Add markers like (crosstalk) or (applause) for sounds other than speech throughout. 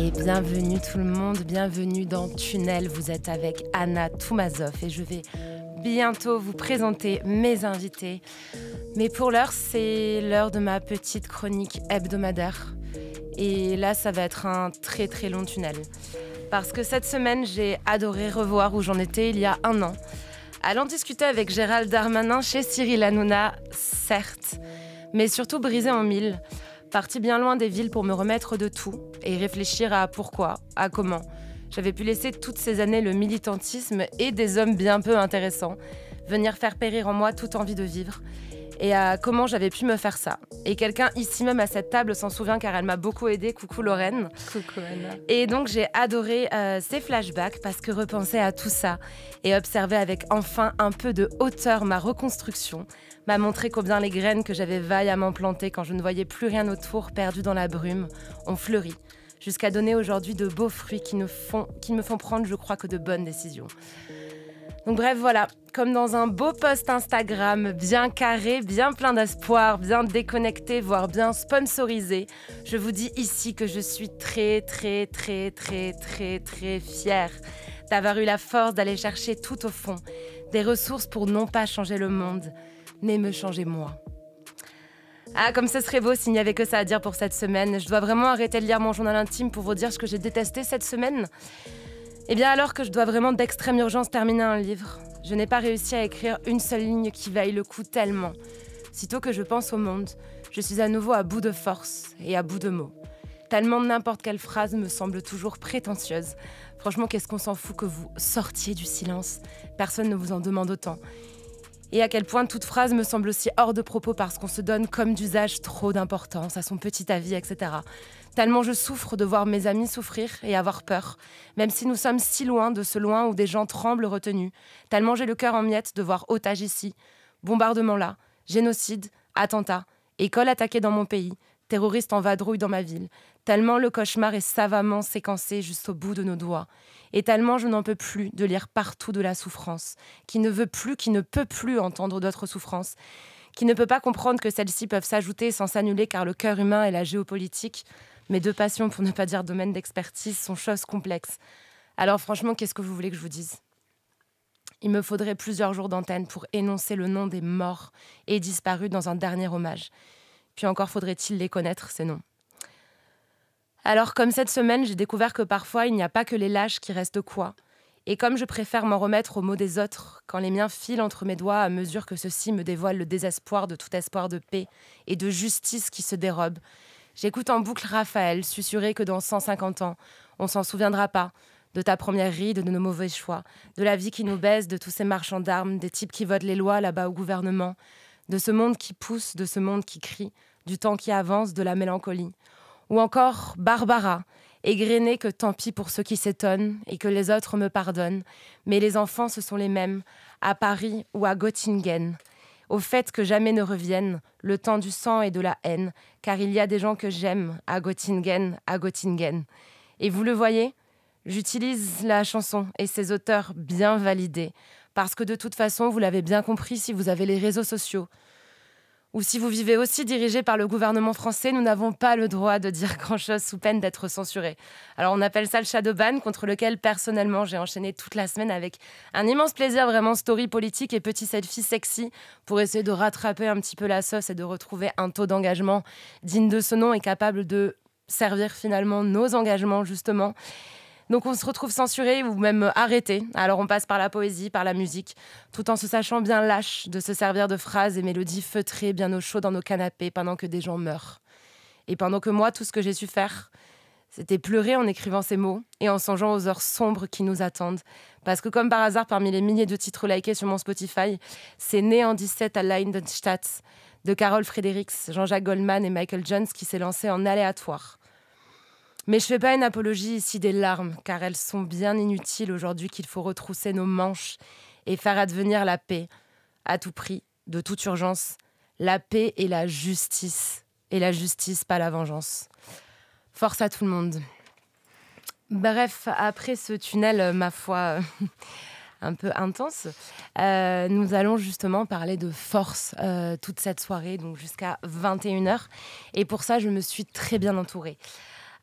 et bienvenue tout le monde, bienvenue dans Tunnel. Vous êtes avec Anna Toumazov et je vais bientôt vous présenter mes invités. Mais pour l'heure, c'est l'heure de ma petite chronique hebdomadaire. Et là, ça va être un très très long tunnel. Parce que cette semaine, j'ai adoré revoir où j'en étais il y a un an. Allant discuter avec Gérald Darmanin chez Cyril Hanouna, certes, mais surtout brisé en mille. Parti bien loin des villes pour me remettre de tout et réfléchir à pourquoi, à comment. J'avais pu laisser toutes ces années le militantisme et des hommes bien peu intéressants venir faire périr en moi toute envie de vivre et à comment j'avais pu me faire ça. Et quelqu'un ici même à cette table s'en souvient car elle m'a beaucoup aidé Coucou Lorraine. Coucou Anna. Et donc j'ai adoré euh, ces flashbacks parce que repenser à tout ça et observer avec enfin un peu de hauteur ma reconstruction m'a montré combien les graines que j'avais vaillamment plantées quand je ne voyais plus rien autour, perdues dans la brume, ont fleuri, jusqu'à donner aujourd'hui de beaux fruits qui, ne font, qui me font prendre, je crois, que de bonnes décisions. Donc bref, voilà, comme dans un beau post Instagram, bien carré, bien plein d'espoir, bien déconnecté, voire bien sponsorisé, je vous dis ici que je suis très très très très très très fière d'avoir eu la force d'aller chercher tout au fond des ressources pour non pas changer le monde, mais me changer moi. Ah, comme ce serait beau s'il n'y avait que ça à dire pour cette semaine. Je dois vraiment arrêter de lire mon journal intime pour vous dire ce que j'ai détesté cette semaine. Eh bien, alors que je dois vraiment d'extrême urgence terminer un livre, je n'ai pas réussi à écrire une seule ligne qui vaille le coup tellement. Sitôt que je pense au monde, je suis à nouveau à bout de force et à bout de mots. Tellement n'importe quelle phrase me semble toujours prétentieuse. Franchement, qu'est-ce qu'on s'en fout que vous sortiez du silence Personne ne vous en demande autant et à quel point toute phrase me semble aussi hors de propos parce qu'on se donne comme d'usage trop d'importance à son petit avis, etc. Tellement je souffre de voir mes amis souffrir et avoir peur, même si nous sommes si loin de ce loin où des gens tremblent retenus. Tellement j'ai le cœur en miettes de voir otages ici, bombardements là, génocide, attentats, écoles attaquées dans mon pays, terroristes en vadrouille dans ma ville. Tellement le cauchemar est savamment séquencé juste au bout de nos doigts. Et tellement je n'en peux plus de lire partout de la souffrance, qui ne veut plus, qui ne peut plus entendre d'autres souffrances, qui ne peut pas comprendre que celles-ci peuvent s'ajouter sans s'annuler car le cœur humain et la géopolitique, mes deux passions pour ne pas dire domaine d'expertise, sont choses complexes. Alors franchement, qu'est-ce que vous voulez que je vous dise il me faudrait plusieurs jours d'antenne pour énoncer le nom des morts et disparus dans un dernier hommage. Puis encore faudrait-il les connaître, ces noms. Alors comme cette semaine, j'ai découvert que parfois il n'y a pas que les lâches qui restent quoi. Et comme je préfère m'en remettre aux mots des autres, quand les miens filent entre mes doigts à mesure que ceux-ci me dévoilent le désespoir de tout espoir de paix et de justice qui se dérobe, j'écoute en boucle Raphaël susurrer que dans 150 ans, on s'en souviendra pas de ta première ride, de nos mauvais choix, de la vie qui nous baisse, de tous ces marchands d'armes, des types qui votent les lois là-bas au gouvernement, de ce monde qui pousse, de ce monde qui crie, du temps qui avance, de la mélancolie ou encore Barbara, égrenée que tant pis pour ceux qui s'étonnent et que les autres me pardonnent, mais les enfants ce sont les mêmes, à Paris ou à Göttingen, au fait que jamais ne revienne le temps du sang et de la haine, car il y a des gens que j'aime à Göttingen, à Göttingen. Et vous le voyez, j'utilise la chanson et ses auteurs bien validés, parce que de toute façon, vous l'avez bien compris si vous avez les réseaux sociaux, ou si vous vivez aussi dirigé par le gouvernement français, nous n'avons pas le droit de dire (laughs) grand-chose sous peine d'être censuré. Alors on appelle ça le shadow ban, contre lequel personnellement j'ai enchaîné toute la semaine avec un immense plaisir, vraiment story politique et petit selfie sexy pour essayer de rattraper un petit peu la sauce et de retrouver un taux d'engagement digne de ce nom et capable de servir finalement nos engagements justement. Donc on se retrouve censuré ou même arrêté. Alors on passe par la poésie, par la musique, tout en se sachant bien lâche de se servir de phrases et mélodies feutrées bien au chaud dans nos canapés pendant que des gens meurent. Et pendant que moi, tout ce que j'ai su faire, c'était pleurer en écrivant ces mots et en songeant aux heures sombres qui nous attendent. Parce que comme par hasard, parmi les milliers de titres likés sur mon Spotify, c'est né en 17 à Leidenstadt de Carole Fredericks, Jean-Jacques Goldman et Michael Jones qui s'est lancé en aléatoire. Mais je ne fais pas une apologie ici des larmes, car elles sont bien inutiles aujourd'hui qu'il faut retrousser nos manches et faire advenir la paix, à tout prix, de toute urgence, la paix et la justice. Et la justice, pas la vengeance. Force à tout le monde. Bref, après ce tunnel, euh, ma foi, (laughs) un peu intense, euh, nous allons justement parler de force euh, toute cette soirée, donc jusqu'à 21h. Et pour ça, je me suis très bien entourée.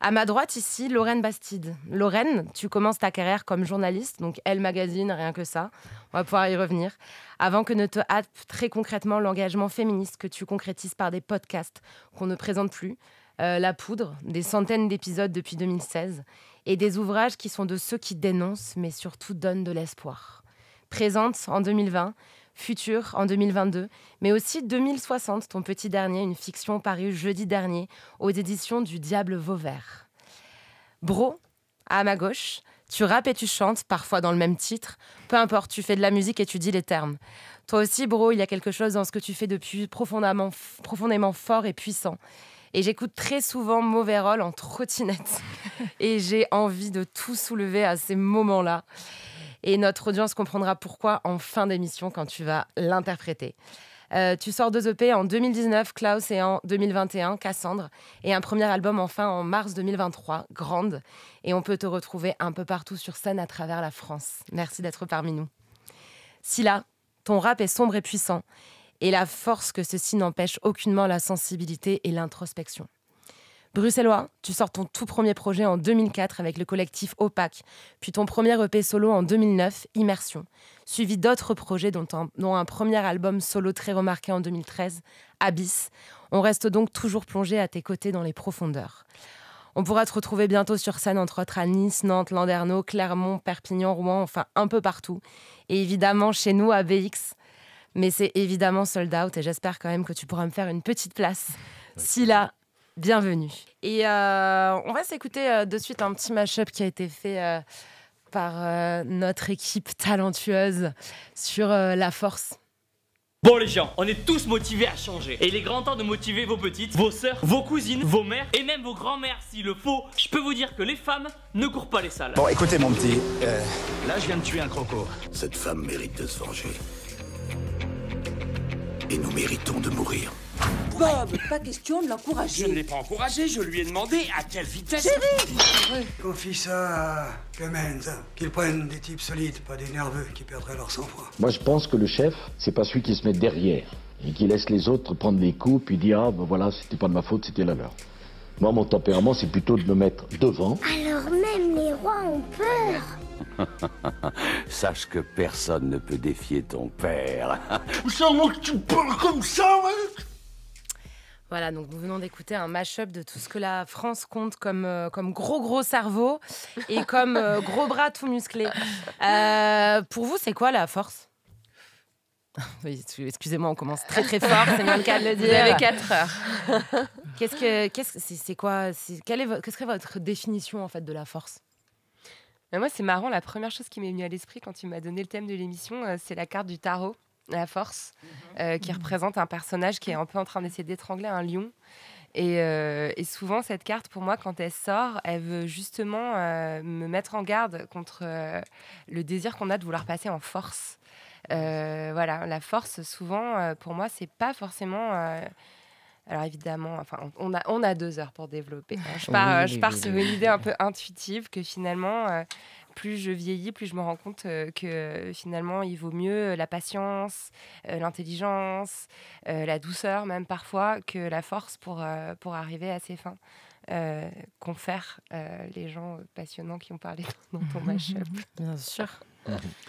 À ma droite, ici, Lorraine Bastide. Lorraine, tu commences ta carrière comme journaliste, donc Elle Magazine, rien que ça. On va pouvoir y revenir. Avant que ne te hâte très concrètement l'engagement féministe que tu concrétises par des podcasts qu'on ne présente plus, euh, La Poudre, des centaines d'épisodes depuis 2016, et des ouvrages qui sont de ceux qui dénoncent, mais surtout donnent de l'espoir. Présente en 2020, Futur en 2022, mais aussi 2060, ton petit dernier, une fiction parue jeudi dernier aux éditions du Diable Vauvert. Bro, à ma gauche, tu rappes et tu chantes, parfois dans le même titre. Peu importe, tu fais de la musique et tu dis les termes. Toi aussi, bro, il y a quelque chose dans ce que tu fais depuis profondément, profondément fort et puissant. Et j'écoute très souvent Mauvais Rôle en trottinette. (laughs) Et j'ai envie de tout soulever à ces moments-là. Et notre audience comprendra pourquoi en fin d'émission quand tu vas l'interpréter. Euh, tu sors deux EP en 2019, Klaus, et en 2021, Cassandre, et un premier album enfin en mars 2023, Grande. Et on peut te retrouver un peu partout sur scène à travers la France. Merci d'être parmi nous. Silla, ton rap est sombre et puissant, et la force que ceci n'empêche aucunement la sensibilité et l'introspection. Bruxellois, tu sors ton tout premier projet en 2004 avec le collectif Opaque, puis ton premier EP solo en 2009, Immersion, suivi d'autres projets dont un, premier album solo très remarqué en 2013, Abyss. On reste donc toujours plongé à tes côtés dans les profondeurs. On pourra te retrouver bientôt sur scène, entre autres à Nice, Nantes, Landerneau, Clermont, Perpignan, Rouen, enfin un peu partout. Et évidemment chez nous à BX. Mais c'est évidemment sold out et j'espère quand même que tu pourras me faire une petite place. Si là, Bienvenue. Et euh, on va s'écouter euh, de suite un petit mashup qui a été fait euh, par notre équipe talentueuse sur la force. Bon les gens, on est tous motivés à changer. Et il est grand temps de motiver vos petites, vos sœurs, vos cousines, vos mères et même vos grands-mères s'il le faut. Je peux vous dire que les femmes ne courent pas les salles. Bon écoutez mon petit, là je viens de tuer un croco. Cette femme mérite de se venger. Et nous méritons de mourir. Bob, pas question de l'encourager. Je ne l'ai pas encouragé, je lui ai demandé à quelle vitesse. Chérie Confie ça à Clemens, hein, qu'ils prennent des types solides, pas des nerveux qui perdraient leur sang-froid. Moi, je pense que le chef, c'est pas celui qui se met derrière et qui laisse les autres prendre des coups puis dire Ah, ben voilà, c'était pas de ma faute, c'était la leur. Moi, mon tempérament, c'est plutôt de me mettre devant. Alors même les rois ont peur. (laughs) Sache que personne ne peut défier ton père. Ça, moi, que tu parles comme ça, ouais hein voilà, donc nous venons d'écouter un mash-up de tout ce que la France compte comme, euh, gros gros cerveau et (laughs) comme euh, gros bras tout musclé. Euh, pour vous, c'est quoi la force (laughs) Excusez-moi, on commence très très fort, c'est moins cas de le dire. Vous avez 4 heures. (laughs) Qu'est-ce que c'est, quoi quelle est serait votre définition en fait de la force Moi, c'est marrant. La première chose qui m'est venue à l'esprit quand tu m'as donné le thème de l'émission, c'est la carte du tarot la force, mhm. euh, qui représente un personnage qui est un peu en train d'essayer d'étrangler un lion. Et, euh, souvent, cette carte, pour moi, quand elle sort, elle veut justement euh, me mettre en garde contre le désir qu'on a de vouloir passer en force. voilà, la force, souvent, pour moi, c'est pas forcément. Alors évidemment, enfin, on a, on a deux heures pour développer. Hein. Je pars, sur une idée un peu intuitive que finalement, plus je vieillis, plus je me rends compte euh, que euh, finalement, il vaut mieux euh, la patience, l'intelligence, la douceur même parfois, que la force pour, pour arriver à ses fins. Euh, les gens passionnants qui ont parlé (laughs) dans ton mashup. Bien sûr.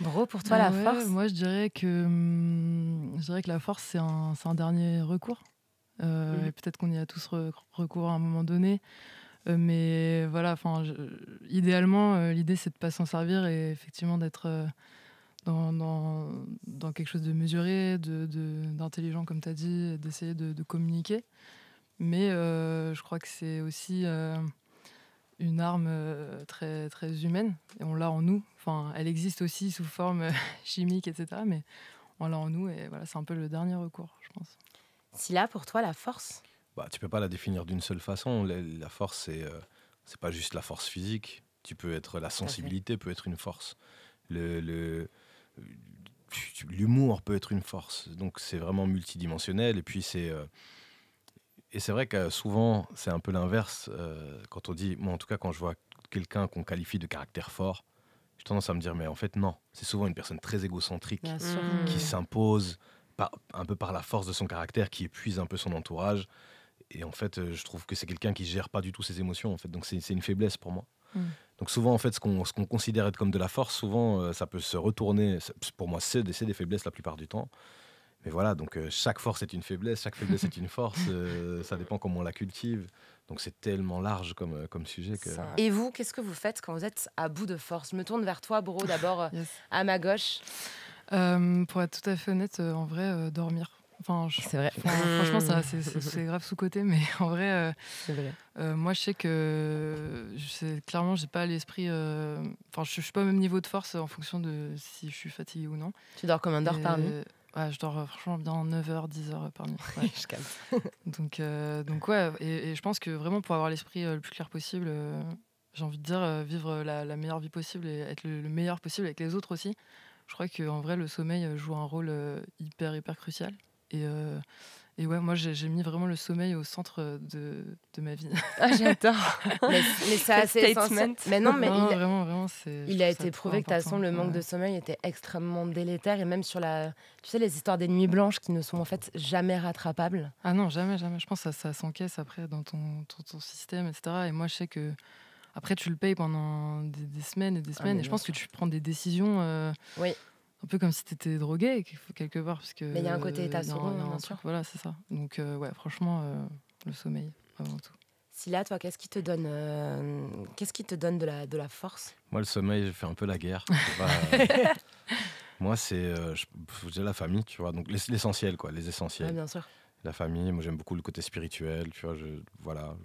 Gros mhm. pour toi, la force Moi, je dirais que, hum, je dirais que la force, c'est un, un, dernier recours. Peut-être qu'on y a tous recours à un moment donné. Euh, mais voilà, enfin, idéalement, euh, l'idée c'est de pas s'en servir et effectivement d'être euh, dans, dans, dans, quelque chose de mesuré, d'intelligent de, comme tu as dit, d'essayer de, communiquer. Mais je crois que c'est aussi une arme très, très humaine et on l'a en nous. Enfin, elle existe aussi sous forme (laughs) chimique, etc. Mais on l'a en nous et voilà, c'est un peu le dernier recours, je pense. Si là, pour toi, la force, tu bah, tu peux pas la définir d'une seule façon. La, force, c'est n'est euh, pas juste la force physique. Tu peux être la sensibilité, peut être une force. Le, l'humour peut être une force. Donc c'est vraiment multidimensionnel. Et puis c'est euh, et c'est vrai que souvent c'est un peu l'inverse euh, quand on dit moi en tout cas quand je vois quelqu'un qu'on qualifie de caractère fort, j'ai tendance à me dire mais en fait non, c'est souvent une personne très égocentrique mmh. qui s'impose un peu par la force de son caractère, qui épuise un peu son entourage et en fait, euh, je trouve que c'est quelqu'un qui gère pas du tout ses émotions. En fait, donc c'est une faiblesse pour moi. Mm. Donc souvent, en fait, ce qu'on considère être comme de la force, souvent, euh, ça peut se retourner. Pour moi, c'est des, faiblesses la plupart du temps. Mais voilà, donc euh, chaque force est une faiblesse, chaque faiblesse est une force. (laughs) ça dépend comment on la cultive. Donc c'est tellement large comme, comme sujet que. Et vous, qu'est-ce que vous faites quand vous êtes à bout de force Je me tourne vers toi, Bro, d'abord (laughs) à ma gauche. pour être tout à fait honnête, en vrai, dormir c'est vrai. franchement, c'est, grave sous côté, mais (laughs) en vrai, euh, euh, moi, je sais que je clairement, j'ai pas l'esprit. Euh, enfin, je, ne suis pas au même niveau de force en fonction de si je suis fatiguée ou non. Tu dors comme un par nuit. je dors franchement bien 9h, 10h par nuit. (laughs) je calme. (laughs) donc, donc ouais, et, je pense que vraiment pour avoir l'esprit le plus clair possible, j'ai envie de dire vivre la, meilleure vie possible et être le, le meilleur possible avec les autres aussi. Je crois qu'en vrai, le sommeil joue un rôle hyper, hyper crucial. Euh, et, ouais, moi, j'ai mis vraiment le sommeil au centre de, de ma vie. Ah, j'adore. (laughs) mais, mais c'est assez Mais non, mais il, vraiment, il a été prouvé que, de toute façon, le manque de sommeil était extrêmement délétère. Et même sur la. Tu sais, les histoires des nuits blanches qui ne sont en fait jamais rattrapables. Ah non, jamais, jamais. Je pense que ça, ça s'encaisse après dans ton, ton, ton, système, etc. Et moi, je sais que. Après, tu le payes pendant des, semaines et des ah, semaines. et je pense que tu prends des décisions. Euh, oui un peu comme si tu étais drogué quelque part parce que mais il y a un côté état bien sûr voilà c'est ça donc euh, ouais franchement euh, le sommeil avant tout si là toi qu'est-ce qui te donne euh, qu'est-ce qui te donne de la de la force moi le sommeil je fais un peu la guerre (laughs) moi c'est j'ai la famille tu vois donc l'essentiel quoi les essentiels ah, bien sûr la famille moi j'aime beaucoup le côté spirituel tu vois je, voilà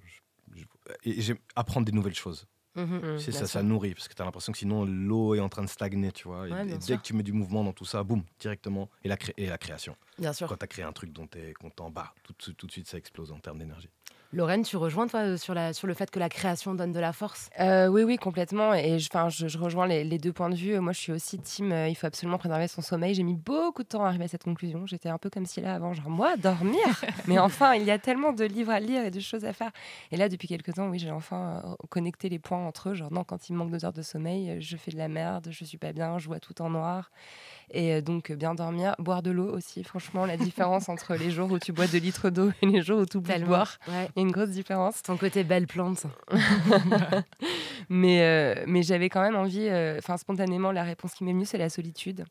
et j'aime apprendre des nouvelles choses Mmh. Mmh. ça, nourrit, parce que tu as l'impression que sinon l'eau est en train de stagner, tu vois. et dès que tu mets du mouvement dans tout ça, boum, directement, et la, et la création. Bien sûr. Quand tu as créé un truc dont tu es content, bah, tout, tout, de suite ça explose en termes d'énergie. Lorraine, tu rejoins toi euh, sur, le fait que la création donne de la force euh, Oui, oui, complètement. Et je, je, rejoins les, deux points de vue. Moi, je suis aussi team, euh, il faut absolument préserver son sommeil. J'ai mis beaucoup de temps à arriver à cette conclusion. J'étais un peu comme si là avant, genre moi, dormir (laughs) Mais enfin, il y a tellement de livres à lire et de choses à faire. Et là, depuis quelques temps, oui, j'ai enfin connecté les points entre eux. Genre, non, quand il me manque deux heures de sommeil, je fais de la merde, je suis pas bien, je vois tout en noir. Et euh, donc, euh, bien dormir, boire de l'eau aussi. Franchement, la différence entre les jours où tu bois 2 litres d'eau et les jours où tu oublies de boire, il y a une grosse différence. Ton côté belle plante. (laughs) mais euh, mais j'avais quand même envie, enfin, spontanément, la réponse qui m'est mieux c'est la solitude.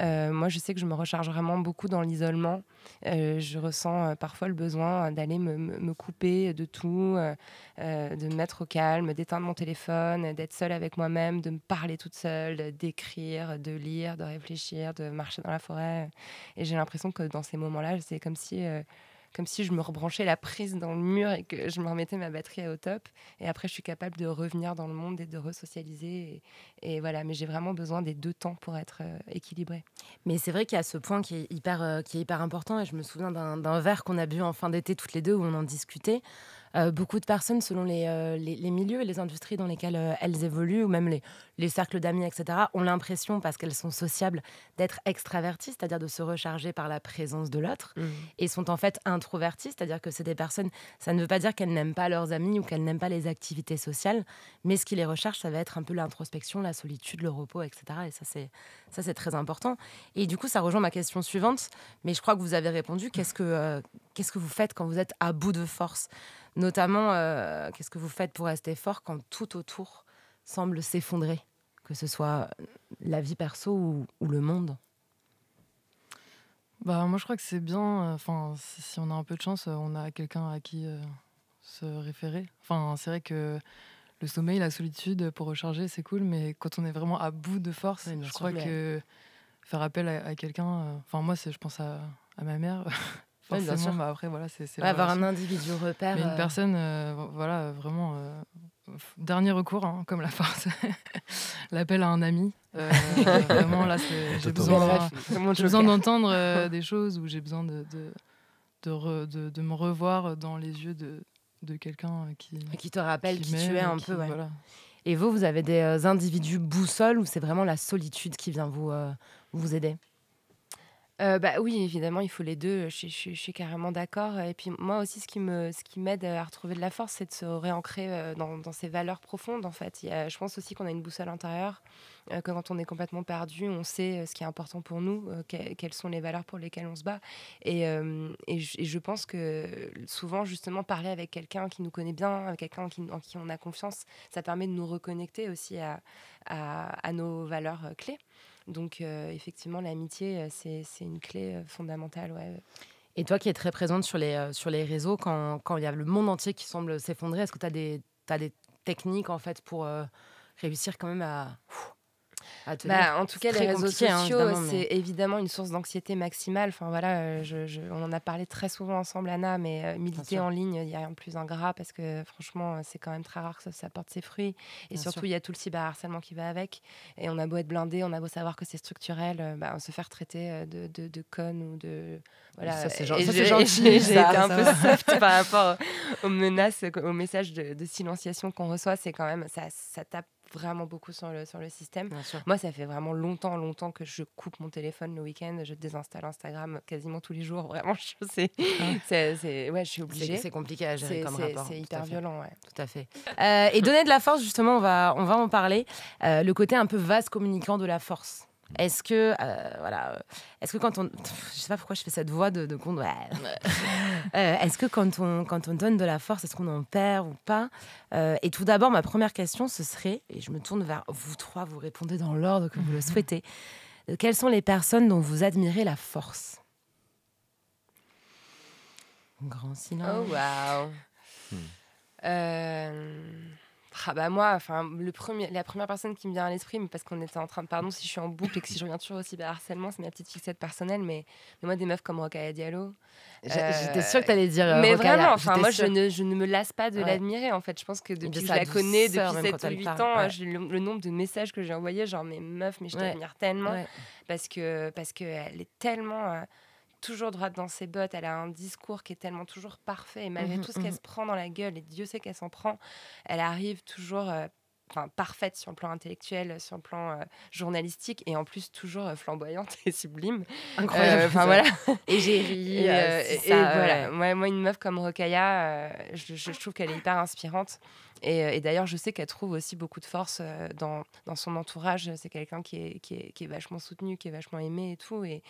moi, je sais que je me recharge vraiment beaucoup dans l'isolement. je ressens parfois le besoin d'aller me, me, couper de tout, de me mettre au calme, d'éteindre mon téléphone, d'être seule avec moi-même, de me parler toute seule, d'écrire, de lire, de réfléchir de marcher dans la forêt. Et j'ai l'impression que dans ces moments-là, c'est comme si euh, comme si je me rebranchais la prise dans le mur et que je me remettais ma batterie au top. Et après, je suis capable de revenir dans le monde et de resocialiser. Et, et voilà, mais j'ai vraiment besoin des deux temps pour être euh, équilibrée. Mais c'est vrai qu'il y a ce point qui est hyper, euh, qui est hyper important. Et je me souviens d'un verre qu'on a bu en fin d'été toutes les deux où on en discutait. beaucoup de personnes, selon les milieux et les industries dans lesquelles elles évoluent, ou même les, les cercles d'amis, etc., ont l'impression, parce qu'elles sont sociables, d'être extraverties, c'est-à-dire de se recharger par la présence de l'autre, mmh. et sont en fait introverties, c'est-à-dire que c'est des personnes, ça ne veut pas dire qu'elles n'aiment pas leurs amis ou qu'elles n'aiment pas les activités sociales, mais ce qui les recherche, ça va être un peu l'introspection, la solitude, le repos, etc. Et ça, c'est, ça, c'est très important. Et du coup, ça rejoint ma question suivante, mais je crois que vous avez répondu, qu'est-ce que, euh, qu'est-ce que vous faites quand vous êtes à bout de force Notamment, euh, qu'est-ce que vous faites pour rester fort quand tout autour semble s'effondrer que ce soit euh, la vie perso ou, le monde bah, Moi, je crois que c'est bien. Euh, enfin, si on a un peu de chance, euh, on a quelqu'un à qui se référer. Enfin, c'est vrai que le sommeil, la solitude pour recharger, c'est cool, mais quand on est vraiment à bout de force, je crois que faire appel à, quelqu'un. Enfin, moi, je pense à, ma mère. (laughs) Forcément, après, voilà, c'est. avoir un individu repère. une personne, voilà, vraiment dernier recours, hein, comme la force, (laughs) l'appel à un ami. Euh, (laughs) là, j'ai besoin, d'entendre euh, (laughs) des choses ou j'ai besoin de de, me revoir dans les yeux de, quelqu'un euh, qui. qui te rappelle qui, tu es un peu. Et vous, vous avez des individus boussole ou c'est vraiment la solitude qui vient vous, vous aider euh, bah oui, évidemment, il faut les deux. Je, suis carrément d'accord. Et puis moi aussi, ce qui me, ce qui m'aide euh, à retrouver de la force, c'est de se réancrer euh, dans, dans, ses valeurs profondes. En fait, je pense aussi qu'on a une boussole intérieure. que quand on est complètement perdu, on sait ce qui est important pour nous, quelles sont les valeurs pour lesquelles on se bat. Et, et, je pense que souvent, justement, parler avec quelqu'un qui nous connaît bien, quelqu'un qui, en qui on a confiance, ça permet de nous reconnecter aussi à, à nos valeurs clés. Donc euh, effectivement, l'amitié, euh, c'est une clé euh, fondamentale. Et toi qui es très présente sur les, sur les réseaux, quand, il y a le monde entier qui semble s'effondrer, est-ce que tu as des, des techniques en fait pour réussir quand même à... Bah, en tout cas, les réseaux hein, sociaux, c'est évidemment une source d'anxiété maximale. Enfin voilà, euh, on en a parlé très souvent ensemble, Anna, mais euh, militer en ligne, il n'y a rien de plus ingrat parce que franchement, euh, c'est quand même très rare que ça, porte ses fruits. Et surtout, il y a tout le cyberharcèlement qui va avec. Et on a beau être blindé, on a beau savoir que c'est structurel, on bah, se faire traiter de, de, conne ou de voilà. Ça c'est gentil. (laughs) J'ai été un peu (laughs) soft par (laughs) rapport aux menaces, aux messages de, silenciation qu'on reçoit. C'est quand même ça tape vraiment beaucoup sur le, sur le système. Moi, ça fait vraiment longtemps, longtemps que je coupe mon téléphone le week-end. Je désinstalle Instagram quasiment tous les jours. (laughs) Vraiment, je, ah. c'est, ouais, je suis obligée. C'est, compliqué à gérer comme rapport. C'est hyper violent, ouais. Tout à fait. Euh, et donner de la force, justement, on va, on va en parler. Euh, le côté un peu vaste communicant de la force. Est-ce que, euh, voilà, euh, est-ce que quand on. Je sais pas pourquoi je fais cette voix de, de (laughs) euh, est-ce que quand on, quand on donne de la force, est-ce qu'on en perd ou pas Et tout d'abord, ma première question, ce serait, et je me tourne vers vous trois, vous répondez dans l'ordre que vous le mhm. souhaitez. Quelles sont les personnes dont vous admirez la force Grand silence. Oh, wow. Hmm ah bah moi, enfin, le premier, la première personne qui me vient à l'esprit, parce qu'on était en train de, pardon si je suis en boucle et que si je reviens toujours au cyberharcèlement, c'est ma petite fixette personnelle, mais, mais, moi, des meufs comme Rocaille Diallo. J'étais euh, sûre que t'allais dire. Euh, mais vraiment, enfin, moi, je ne, je ne, me lasse pas de l'admirer, en fait. Je pense que depuis que je la connais, depuis 7 ou 8 ans, le, nombre de messages que j'ai envoyés, genre, mes meufs, mais je t'admire tellement, parce que parce qu'elle est tellement. Euh, toujours droite dans ses bottes, elle a un discours qui est tellement toujours parfait, et malgré mmh tout ce qu'elle mmh se prend dans la gueule, et Dieu sait qu'elle s'en prend, elle arrive toujours euh, enfin, parfaite sur le plan intellectuel, sur le plan euh, journalistique, et en plus toujours euh, flamboyante (laughs) et sublime. Incroyable. Euh, enfin voilà. (laughs) Et j'ai ri. Moi, moi, une meuf comme Rokaya, je, trouve qu'elle est hyper inspirante. Et, d'ailleurs, je sais qu'elle trouve aussi beaucoup de force dans, dans son entourage. C'est quelqu'un qui est, qui est, vachement soutenu, qui est vachement aimé et tout. Et,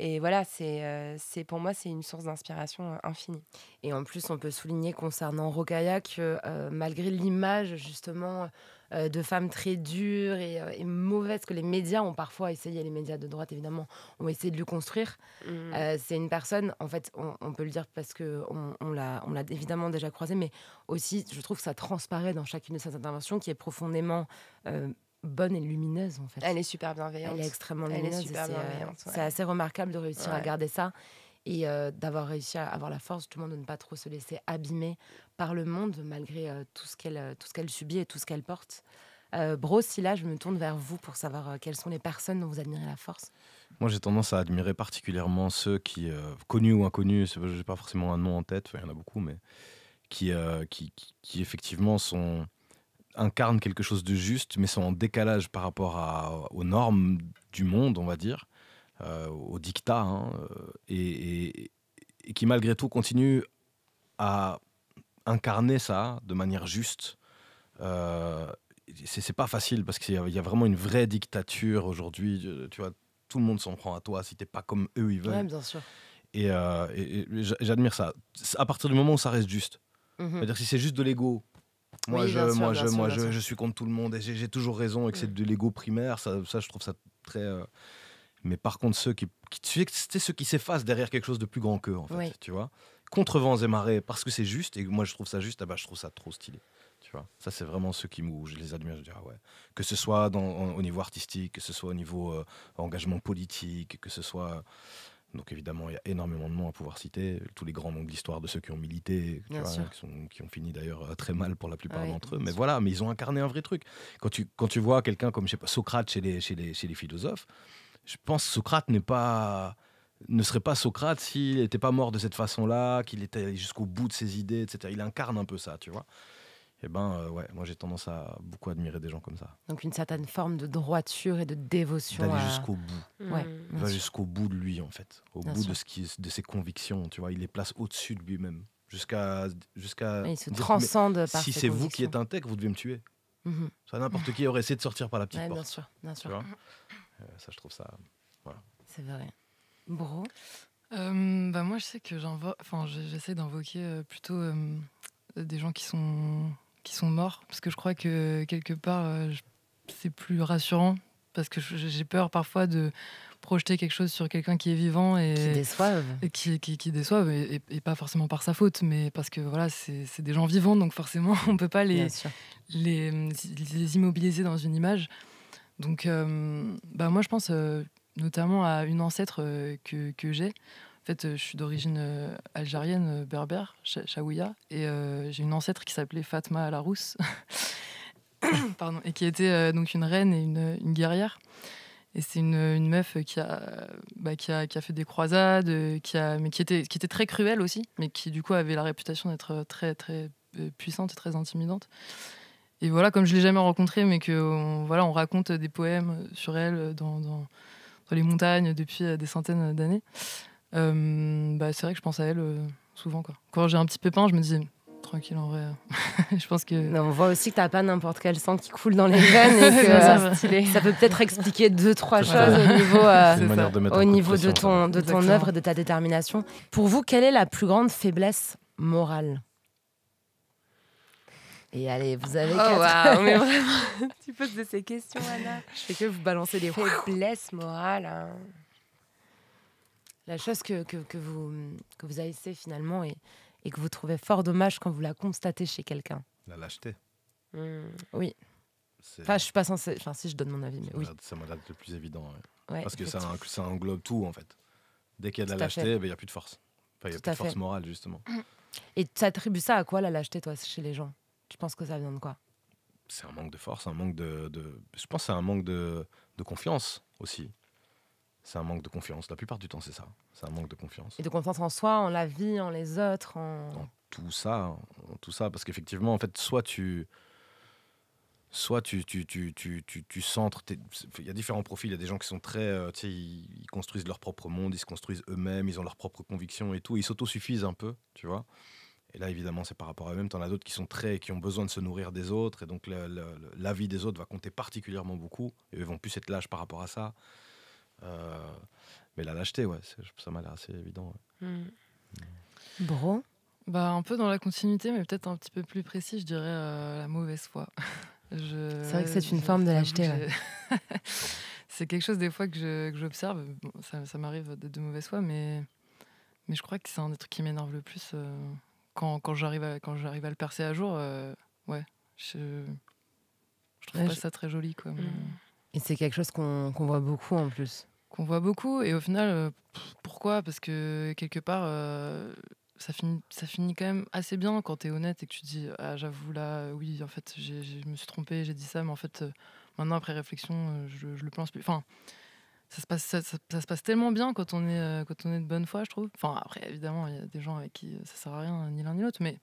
et voilà, c'est, c'est pour moi, c'est une source d'inspiration infinie. Et en plus, on peut souligner concernant Rokaya que malgré l'image, justement, euh, de femmes très dures euh, et, mauvaises que les médias ont parfois essayé, les médias de droite évidemment, ont essayé de lui construire. Mmh. Euh, c'est une personne, en fait, on, peut le dire parce que on, on l'a évidemment déjà croisée, mais aussi, je trouve que ça transparaît dans chacune de ses interventions qui est profondément bonne et lumineuse en fait. Elle est super bienveillante. Elle est extrêmement lumineuse. C'est assez remarquable de réussir à garder ça et d'avoir réussi à avoir la force justement de ne pas trop se laisser abîmer par le monde, malgré euh, tout ce qu'elle euh, qu'elle subit et tout ce qu'elle porte. Euh, Bro, si là, je me tourne vers vous pour savoir euh, quelles sont les personnes dont vous admirez la force. Moi, j'ai tendance à admirer particulièrement ceux qui, connus ou inconnus, je n'ai pas forcément un nom en tête, il y en a beaucoup, mais qui, qui, qui, effectivement sont, incarnent quelque chose de juste, mais sont en décalage par rapport aux normes du monde, on va dire, aux dictats, hein, et qui malgré tout continuent à incarner ça de manière juste, euh, c'est pas facile parce qu'il y, a vraiment une vraie dictature aujourd'hui. Tu vois, tout le monde s'en prend à toi si t'es pas comme eux ils veulent. bien sûr. Et, euh, j'admire ça. À partir du moment où ça reste juste. Mhm. C'est-à-dire si c'est juste de l'ego, moi, je, moi, je, moi je, suis contre tout le monde et j'ai toujours raison et que c'est mm. de l'ego primaire, ça, je trouve ça très. Euh, mais par contre, ceux qui, qui ceux qui s'effacent derrière quelque chose de plus grand qu'eux, en fait, tu vois contre vents et marées parce que c'est juste et moi je trouve ça juste, ah bah, je trouve ça trop stylé. Tu vois, ça c'est vraiment ceux qui m'ouvrent, je les admire, je dirais ah ouais. Que ce soit dans, au niveau artistique, que ce soit au niveau euh, engagement politique, que ce soit donc évidemment, il y a énormément de noms à pouvoir citer, tous les grands noms de l'histoire de ceux qui ont milité, qui, ont fini d'ailleurs euh, très mal pour la plupart d'entre eux. Mais voilà, mais ils ont incarné un vrai truc. Quand tu, quand tu vois quelqu'un comme je sais pas, Socrate chez les, chez les, chez les philosophes, je pense Socrate n'est pas ne serait pas Socrate s'il n'était pas mort de cette façon-là, qu'il était allé jusqu'au bout de ses idées, etc. Il incarne un peu ça, tu vois. Eh ben euh, ouais, moi j'ai tendance à beaucoup admirer des gens comme ça. Donc une certaine forme de droiture et de dévotion. D'aller jusqu'au bout. Mm. Ouais, va jusqu'au bout de lui en fait, au bout de, ce qui, de ses convictions, tu vois. Il les place au-dessus de lui-même. Jusqu'à. jusqu'à il se transcende par Si c'est vous qui êtes un tech, vous devez me tuer. Mhm. Ça, n'importe qui aurait essayé de sortir par la petite porte. Bien sûr, bien sûr. (laughs) Euh, ça, je trouve ça. Voilà. C'est vrai. Bro euh, bah Moi, je sais que j'essaie d'invoquer euh, plutôt euh, des gens qui sont, qui sont morts, parce que je crois que quelque part, c'est plus rassurant, parce que j'ai peur parfois de projeter quelque chose sur quelqu'un qui est vivant et qui déçoive, et qui, qui, et, pas forcément par sa faute mais parce que voilà c'est des gens vivants donc forcément (laughs) on peut pas les les, les, immobiliser dans une image donc bah moi je pense notamment à une ancêtre euh, que, j'ai. En fait, euh, je suis d'origine euh, algérienne, berbère, chaouia, et j'ai une ancêtre qui s'appelait Fatma Alarousse, (coughs) pardon, et qui était donc une reine et une, guerrière. Et c'est une, une, meuf qui a, bah, qui, a, fait des croisades, qui a, mais qui était, qui était très cruelle aussi, mais qui du coup avait la réputation d'être très, très puissante et très intimidante. Et voilà, comme je l'ai jamais rencontrée, mais que voilà, on raconte des poèmes sur elle dans dans les montagnes depuis euh, des centaines euh, d'années. Euh, bah, c'est vrai que je pense à elle souvent. Quand j'ai un petit pépin, je me dis tranquille en vrai. (laughs) je pense que. on voit aussi que tu n'as pas n'importe quel sang qui coule dans les veines (laughs) ça peut peut-être expliquer deux trois choses au niveau, ton de ton œuvre et de ta détermination. Pour vous, quelle est la plus grande faiblesse morale et allez, vous avez oh, quatre. mais (laughs) vraiment, tu poses de ces questions, Anna. Je fais que vous balancez des faiblesses morales. Hein. La chose que, que, que, vous, que vous haïssez finalement et, et que vous trouvez fort dommage quand vous la constatez chez quelqu'un. La lâcheté. Hmm. oui. Enfin, je suis pas censée. Enfin, si je donne mon avis, mais oui. Ça le plus évident. Hein. Parce que ça, ça, englobe tout en fait. Dès qu'il y a de la lâcheté, ben, il n'y a plus de force. il n'y a plus de force morale justement. Et tu attribues ça à quoi la lâcheté, toi, chez les gens tu penses que ça vient de quoi C'est un manque de force, un manque de. Je pense que c'est un manque de, confiance aussi. C'est un manque de confiance. La plupart du temps, c'est ça. C'est un manque de confiance. Et de confiance en soi, en la vie, en les autres, en. tout ça, tout ça. Parce qu'effectivement, en fait, soit tu soit tu, tu, tu, tu, tu, centres. Il y a différents profils. Il y a des gens qui sont très. Euh, tu sais, ils, construisent leur propre monde, ils se construisent eux-mêmes, ils ont leurs propres convictions et tout. ils s'autosuffisent un peu, tu vois. Et là, évidemment, c'est par rapport à eux-mêmes. T'en as d'autres qui sont très, qui ont besoin de se nourrir des autres. Et donc, la vie des autres va compter particulièrement beaucoup. Et eux vont plus être lâches par rapport à ça. Euh, mais la lâcheté, ouais, ça m'a l'air assez évident. Mm. Bro bah, Un peu dans la continuité, mais peut-être un petit peu plus précis, je dirais euh, la mauvaise foi. (laughs) je... C'est vrai que c'est une forme de lâcheté. (laughs) c'est quelque chose des fois que j'observe. ça, m'arrive de mauvaise foi, mais... mais je crois que c'est un des trucs qui m'énerve le plus. Euh, quand, quand j'arrive à, quand j'arrive à le percer à jour, euh, ouais, je, trouve pas ça très joli. Quoi, mm. Et c'est quelque chose qu'on voit beaucoup en plus. Qu'on voit beaucoup, et au final, euh, pourquoi Parce que quelque part, euh, ça, finit, ça finit quand même assez bien quand tu es honnête et que tu dis Ah, j'avoue, là, oui, en fait, je me suis trompé, j'ai dit ça, mais en fait, maintenant, après réflexion, je, le pense plus. Enfin, ça se passe, ça, se passe tellement bien quand on, est, euh, quand on est de bonne foi, je trouve. Enfin, après, évidemment, il y a des gens avec qui euh, ça sert à rien, ni l'un ni l'autre, mais.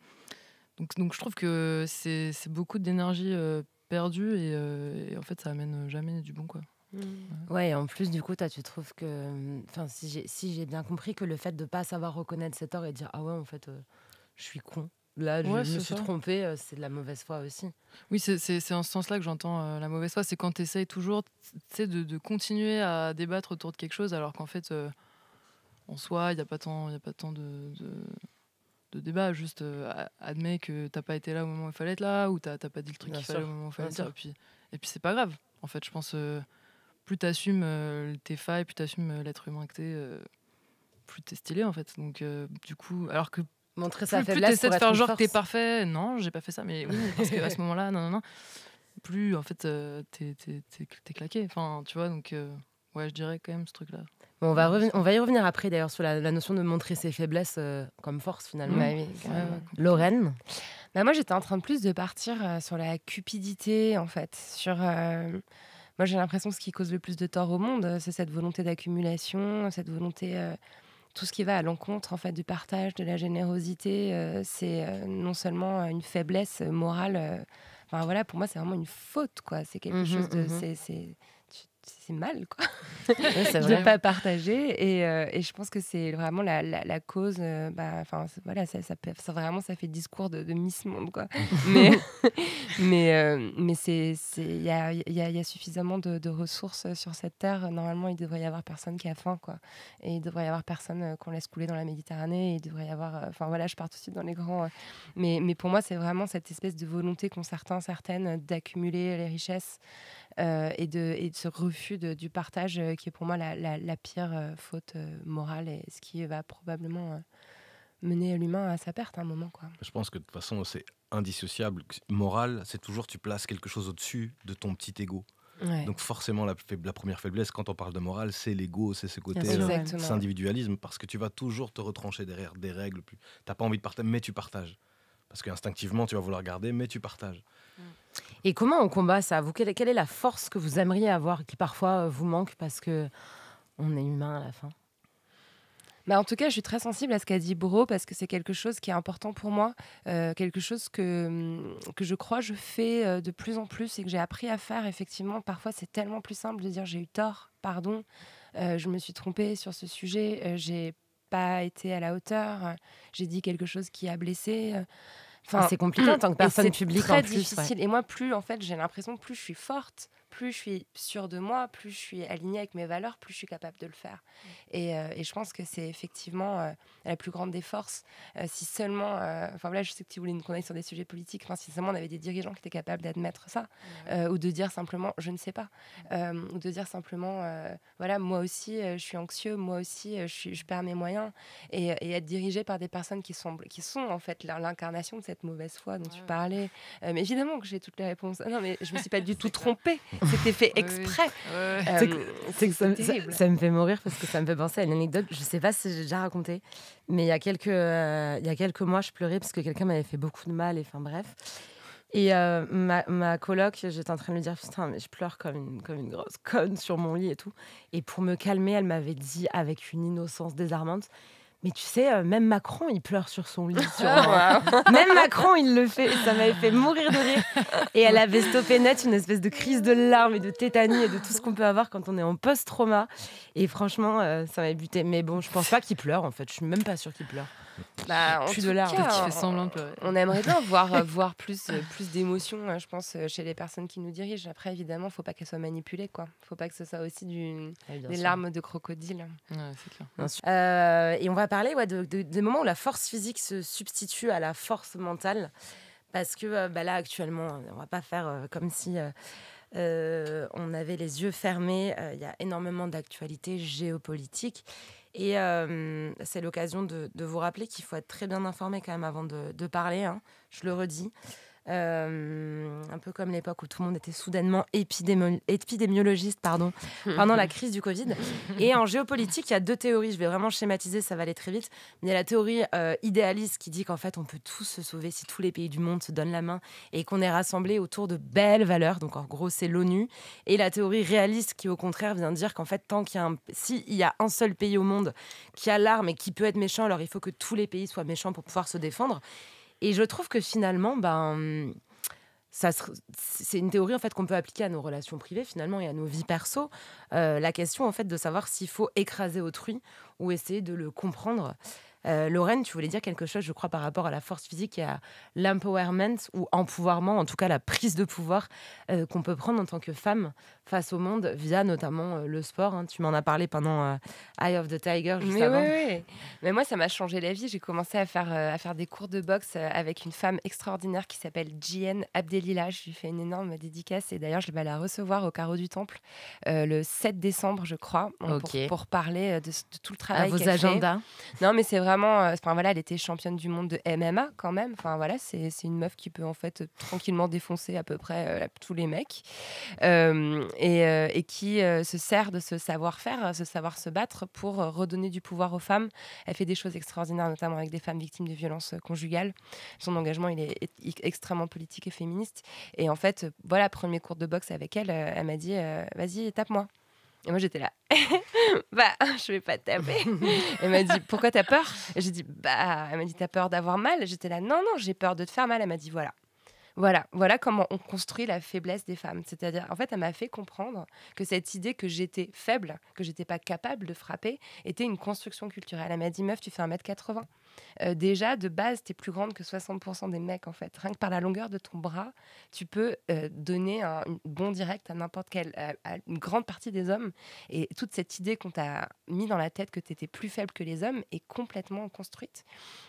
Donc, donc je trouve que c'est beaucoup d'énergie euh, perdue et, en fait, ça amène jamais du bon, quoi. Mmh. Ouais, et en plus, du coup, tu trouves que. Mmh, enfin, si j'ai si bien compris que le fait de pas savoir reconnaître cet or et dire Ah ouais, en fait, je suis con là, je me suis trompée, c'est de la mauvaise foi aussi. Oui, c'est en ce sens-là que j'entends la mauvaise foi. C'est quand tu essayes toujours de, de continuer à débattre autour de quelque chose, alors qu'en fait, en soi, il n'y a pas tant, a pas de, de, de débat. Juste admets que t'as pas été là au moment où il fallait être là, ou t'as pas dit le truc qu'il fallait au moment où il fallait être là. Et puis, et puis c'est pas grave. En fait, je pense, plus t'assumes tes failles, plus t'assumes l'être humain que t'es, plus t'es stylé, en fait. Donc, du coup, alors que Montrer sa plus, faiblesse. Plus t'essaies de faire genre que t'es parfait. Non, j'ai pas fait ça, mais oui, parce qu'à ce moment-là, non, non, non. Plus, en fait, euh, t'es, t'es, claqué. Enfin, tu vois, donc, euh, ouais, je dirais quand même ce truc-là. Bon, on, va on va y revenir après, d'ailleurs, sur la, notion de montrer ses faiblesses euh, comme force, finalement. Mmh. Lorraine bah, Moi, j'étais en train de plus de partir sur la cupidité, en fait, sur... Moi, j'ai l'impression que ce qui cause le plus de tort au monde, c'est cette volonté d'accumulation, cette volonté tout ce qui va à l'encontre en fait du partage, de la générosité, euh, c'est euh, non seulement euh, une faiblesse morale. Enfin voilà, pour moi c'est vraiment une faute quoi. C'est quelque mmh chose de, mmh c'est, c'est mal, quoi, ouais, (laughs) de ne pas partager. Et, euh, et, je pense que c'est vraiment la, la, cause. Euh, bah, enfin voilà, ça, ça, vraiment, ça fait discours de, Miss Monde, quoi. (laughs) mais (laughs) mais, euh, mais c'est il y a, y a, suffisamment de, ressources sur cette terre. Normalement, il devrait y avoir personne qui a faim, quoi. Et il devrait y avoir personne qu'on laisse couler dans la Méditerranée. Et il devrait y avoir. Enfin voilà, je pars tout de suite dans les grands. mais mais pour moi, c'est vraiment cette espèce de volonté qu'ont certains, certaines d'accumuler les richesses. Euh, et, de, ce refus du partage euh, qui est pour moi la, pire euh, faute morale et ce qui va probablement mener l'humain à sa perte à un moment. Quoi. Je pense que de toute façon, c'est indissociable. Morale, c'est toujours tu places quelque chose au-dessus de ton petit ego. Donc forcément, la, première faiblesse, quand on parle de morale, c'est l'ego, c'est ce côté, individualisme, parce que tu vas toujours te retrancher derrière des règles. Tu n'as pas envie de partager, mais tu partages. Parce qu'instinctivement, tu vas vouloir garder, mais tu partages. Et comment on combat ça vous, quelle, est la force que vous aimeriez avoir qui parfois euh, vous manque parce que on est humain à la fin Mais bah, en tout cas, je suis très sensible à ce qu'a dit Bro parce que c'est quelque chose qui est important pour moi, euh, quelque chose que, mm, que je crois je fais euh, de plus en plus et que j'ai appris à faire. Effectivement, parfois c'est tellement plus simple de dire j'ai eu tort, pardon, je me suis trompée sur ce sujet, j'ai pas été à la hauteur, j'ai dit quelque chose qui a blessé. Enfin, c'est compliqué en tant que personne publique. C'est très difficile. Et moi, plus en fait, j'ai l'impression, plus je suis forte, plus je suis sûre de moi, plus je suis alignée avec mes valeurs, plus je suis capable de le faire. Mm. Euh, et, je pense que c'est effectivement euh, la plus grande des forces. Euh, si seulement, enfin voilà, je sais que tu voulais une connaître sur des sujets politiques, si seulement on avait des dirigeants qui étaient capables d'admettre ça, ou de dire simplement, je ne sais pas, mm. ou de dire simplement, voilà, moi aussi, je suis anxieux, moi aussi, je, je perds mes moyens, et, être dirigé par des personnes qui sont, qui sont en fait l'incarnation de cette mauvaise foi dont tu parlais. mais évidemment que j'ai toutes les réponses. Ah non, mais je me suis pas du tout (laughs) trompée. C'était fait exprès. c'est ça, me fait mourir parce que ça me fait penser à une anecdote. Je sais pas si j'ai déjà raconté, mais il y, a quelques, euh, il y a quelques mois, je pleurais parce que quelqu'un m'avait fait beaucoup de mal. Et enfin, bref. Et euh, ma, ma, coloc, j'étais en train de lui dire Putain, mais je pleure comme une, comme une grosse conne sur mon lit et tout. Et pour me calmer, elle m'avait dit avec une innocence désarmante mais tu sais, euh, même Macron, il pleure sur son lit. Ah, même Macron, il le fait. ça m'avait fait mourir de rire. Et elle avait stoppé net une espèce de crise de larmes et de tétanie et de tout ce qu'on peut avoir quand on est en post-trauma. Et franchement, euh, ça m'a buté. Mais bon, je pense pas qu'il pleure en fait. Je suis même pas sûre qu'il pleure de On aimerait bien voir, euh, voir plus, euh, plus d'émotions, hein, je pense, euh, chez les personnes qui nous dirigent. Après, évidemment, il ne faut pas qu'elles soient manipulées, ne Faut pas que ce soit aussi des larmes de crocodile. et on va parler ouais, de, des moments où la force physique se substitue à la force mentale, parce que bah, là, actuellement, on ne va pas faire comme si. on avait les yeux fermés. Il y a énormément d'actualités géopolitiques. Et euh, c'est l'occasion de, vous rappeler qu'il faut être très bien informé quand même avant de, parler. Hein. je le redis. Euh, un peu comme l'époque où tout le monde était soudainement épidémiologiste pardon, (laughs) pendant la crise du Covid. Et en géopolitique, il y a deux théories. Je vais vraiment schématiser, ça va aller très vite. il y a la théorie euh, idéaliste qui dit qu'en fait, on peut tous se sauver si tous les pays du monde se donnent la main et qu'on est rassemblés autour de belles valeurs. Donc en gros, c'est l'ONU. Et la théorie réaliste qui, au contraire, vient dire qu'en fait, tant qu'il si y a un seul pays au monde qui a l'arme et qui peut être méchant, alors il faut que tous les pays soient méchants pour pouvoir se défendre. Et je trouve que finalement, ben, hum, c'est une théorie en fait qu'on peut appliquer à nos relations privées finalement et à nos vies perso. Euh, la question en fait de savoir s'il faut écraser autrui ou essayer de le comprendre. Euh, Lorraine, tu voulais dire quelque chose, je crois, par rapport à la force physique et à l'empowerment ou empouvoirment, en tout cas la prise de pouvoir euh, qu'on peut prendre en tant que femme face au monde via notamment euh, le sport. Hein. Tu m'en as parlé pendant euh, Eye of the Tiger juste Mais avant. oui. Mais moi, ça m'a changé la vie. J'ai commencé à faire, euh, à faire des cours de boxe avec une femme extraordinaire qui s'appelle JN Abdelila. Je lui fais une énorme dédicace et d'ailleurs, je vais la recevoir au Carreau du Temple le 7 décembre, je crois, pour, parler de, tout le travail. À vos agendas Non, mais c'est vraiment. Enfin voilà, elle était championne du monde de MMA quand même. Enfin voilà, c'est une meuf qui peut en fait tranquillement défoncer à peu près tous les mecs. Euh, et, qui euh, se sert de ce savoir-faire, euh, ce savoir se battre pour redonner du pouvoir aux femmes. Elle fait des choses extraordinaires, notamment avec des femmes victimes de violences conjugales. Son engagement, il est extrêmement politique et féministe. Et en fait, voilà, premier cours de boxe avec elle, elle m'a dit, vas-y, tape-moi. Et moi, j'étais là. (laughs) bah, (laughs) je vais pas taper. elle m'a dit, pourquoi t'as peur J'ai dit, bah, elle m'a dit, t'as peur d'avoir mal J'étais là, non, non, j'ai peur de te faire mal. Elle m'a dit, voilà. Voilà, comment on construit la faiblesse des femmes. C'est-à-dire, en fait, elle m'a fait comprendre que cette idée que j'étais faible, que je n'étais pas capable de frapper, était une construction culturelle. Elle m'a dit, meuf, tu fais 1m80. Euh, déjà, de base, tu es plus grande que 60% des mecs, en fait. Rien que par la longueur de ton bras, tu peux euh, donner un, bon direct à n'importe quelle, à, une grande partie des hommes. Et toute cette idée qu'on t'a mis dans la tête que tu étais plus faible que les hommes est complètement construite.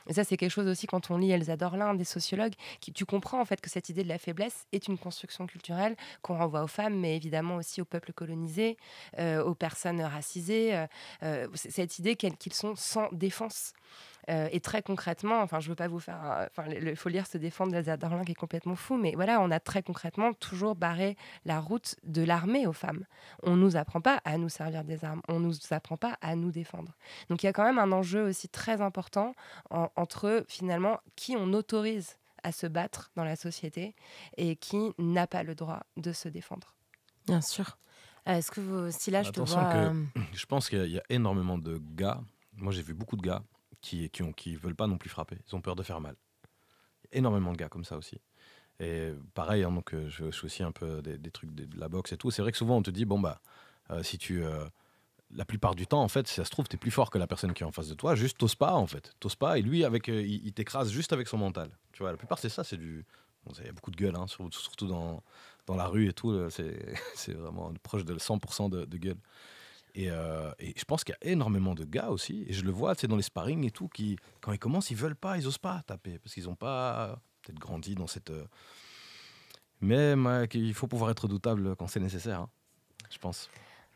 Et ça, c'est quelque chose aussi quand on lit Elsa Dorlin, des sociologues, qui, tu comprends en fait que cette idée de la faiblesse est une construction culturelle qu'on renvoie aux femmes, mais évidemment aussi aux peuples colonisés, euh, aux personnes racisées, cette idée qu'ils sont sans défense. Euh, et très concrètement, enfin, je veux pas vous faire. Enfin, il faut lire se défendre la Darlin qui est complètement fou, mais voilà, on a très concrètement toujours barré la route de l'armée aux femmes. On nous apprend pas à nous servir des armes, on nous apprend pas à nous défendre. Donc il y a quand même un enjeu aussi très important entre finalement qui on autorise à se battre dans la société et qui n'a pas le droit de se défendre. Bien sûr. Euh, est-ce que vous, si là, je te vois... Euh, (clears throat) je pense qu'il y a énormément de gars. Moi, j'ai vu beaucoup de gars qui, ont, qui veulent pas non plus frapper. Ils ont peur de faire mal. Énormément de gars comme ça aussi. Et pareil, hein, donc euh, je, suis aussi un peu des, trucs de, la boxe et tout. C'est vrai que souvent on te dit bon bah euh, si tu euh, la plupart du temps, en fait, si ça se trouve, tu es plus fort que la personne qui est en face de toi, juste t'ose pas, en fait. T'oses pas, et lui, avec, il, t'écrase juste avec son mental. Tu vois, la plupart, c'est ça, c'est du. il y a beaucoup de gueule, hein, surtout dans, dans la rue et tout, (laughs) c'est vraiment proche de 100% de, de gueule. Euh, et, je pense qu'il y a énormément de gars aussi, et je le vois, c'est dans les sparring et tout, qui, quand ils commencent, ils veulent pas, ils osent pas taper, parce qu'ils n'ont pas peut-être grandi dans cette. Même euh, Mais il faut pouvoir être redoutable quand c'est nécessaire, hein, je pense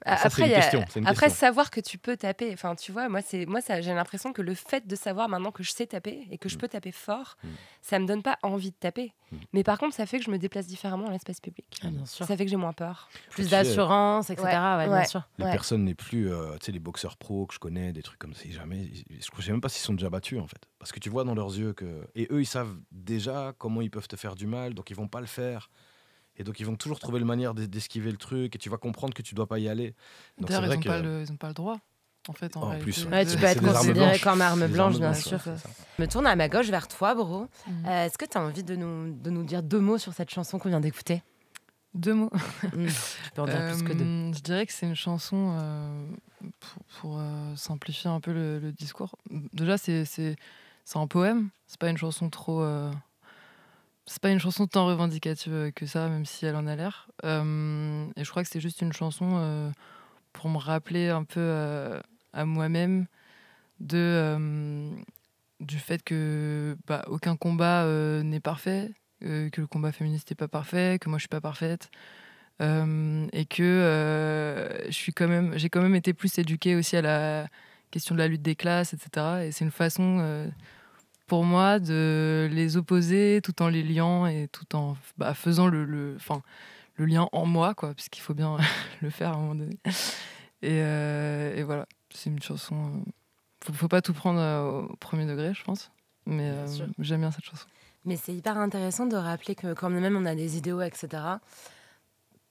après, savoir que tu peux taper. Enfin, tu vois, moi, c'est moi, ça j'ai l'impression que le fait de savoir maintenant que je sais taper et que je mm. peux taper fort, mm. ça me donne pas envie de taper. Mm. Mais par contre, ça fait que je me déplace différemment dans l'espace public. Ah, ça fait que j'ai moins peur, plus euh, d'assurance, etc. Les personnes plus, euh, tu sais, les boxeurs pro que je connais, des trucs comme ça, jamais, je sais même pas s'ils sont déjà battus en fait, parce que tu vois dans leurs yeux que et eux, ils savent déjà comment ils peuvent te faire du mal, donc ils vont pas le faire. Et donc, ils vont toujours trouver le manière d'esquiver le truc et tu vas comprendre que tu dois pas y aller. D'ailleurs, ils n'ont pas, le... pas le droit en fait. En, plus, tu peux être considéré comme arme blanche, bien sûr. je me tourne à ma gauche vers toi, Bro. Mhm. Euh, est-ce que tu as envie de nous, de nous dire deux mots sur cette chanson qu'on vient d'écouter Deux mots. je hmm. peux en dire plus que deux. Euh, je dirais que c'est une chanson euh, pour, simplifier un peu le, discours. Déjà, c'est un poème. C'est pas une chanson trop c'est pas une chanson tant revendicative euh, que ça, même si elle en a l'air. Euh, et je crois que c'est juste une chanson euh, pour me rappeler un peu à moi-même de du fait que bah, aucun combat n'est parfait, que le combat féministe n'est pas parfait, que moi je suis pas parfaite. et que je suis quand même, j'ai quand même été plus éduquée aussi à la question de la lutte des classes, etc. Et c'est une façon pour moi de les opposer tout en les liant et tout en bah, faisant le, le lien en moi, quoi, faut bien (laughs) le faire à un moment donné. Et, euh, et voilà, c'est une chanson. Il euh, faut, faut, pas tout prendre euh, au premier degré, je pense, mais j'aime bien cette chanson. Mais c'est hyper intéressant de rappeler que quand même on a des idéaux, etc.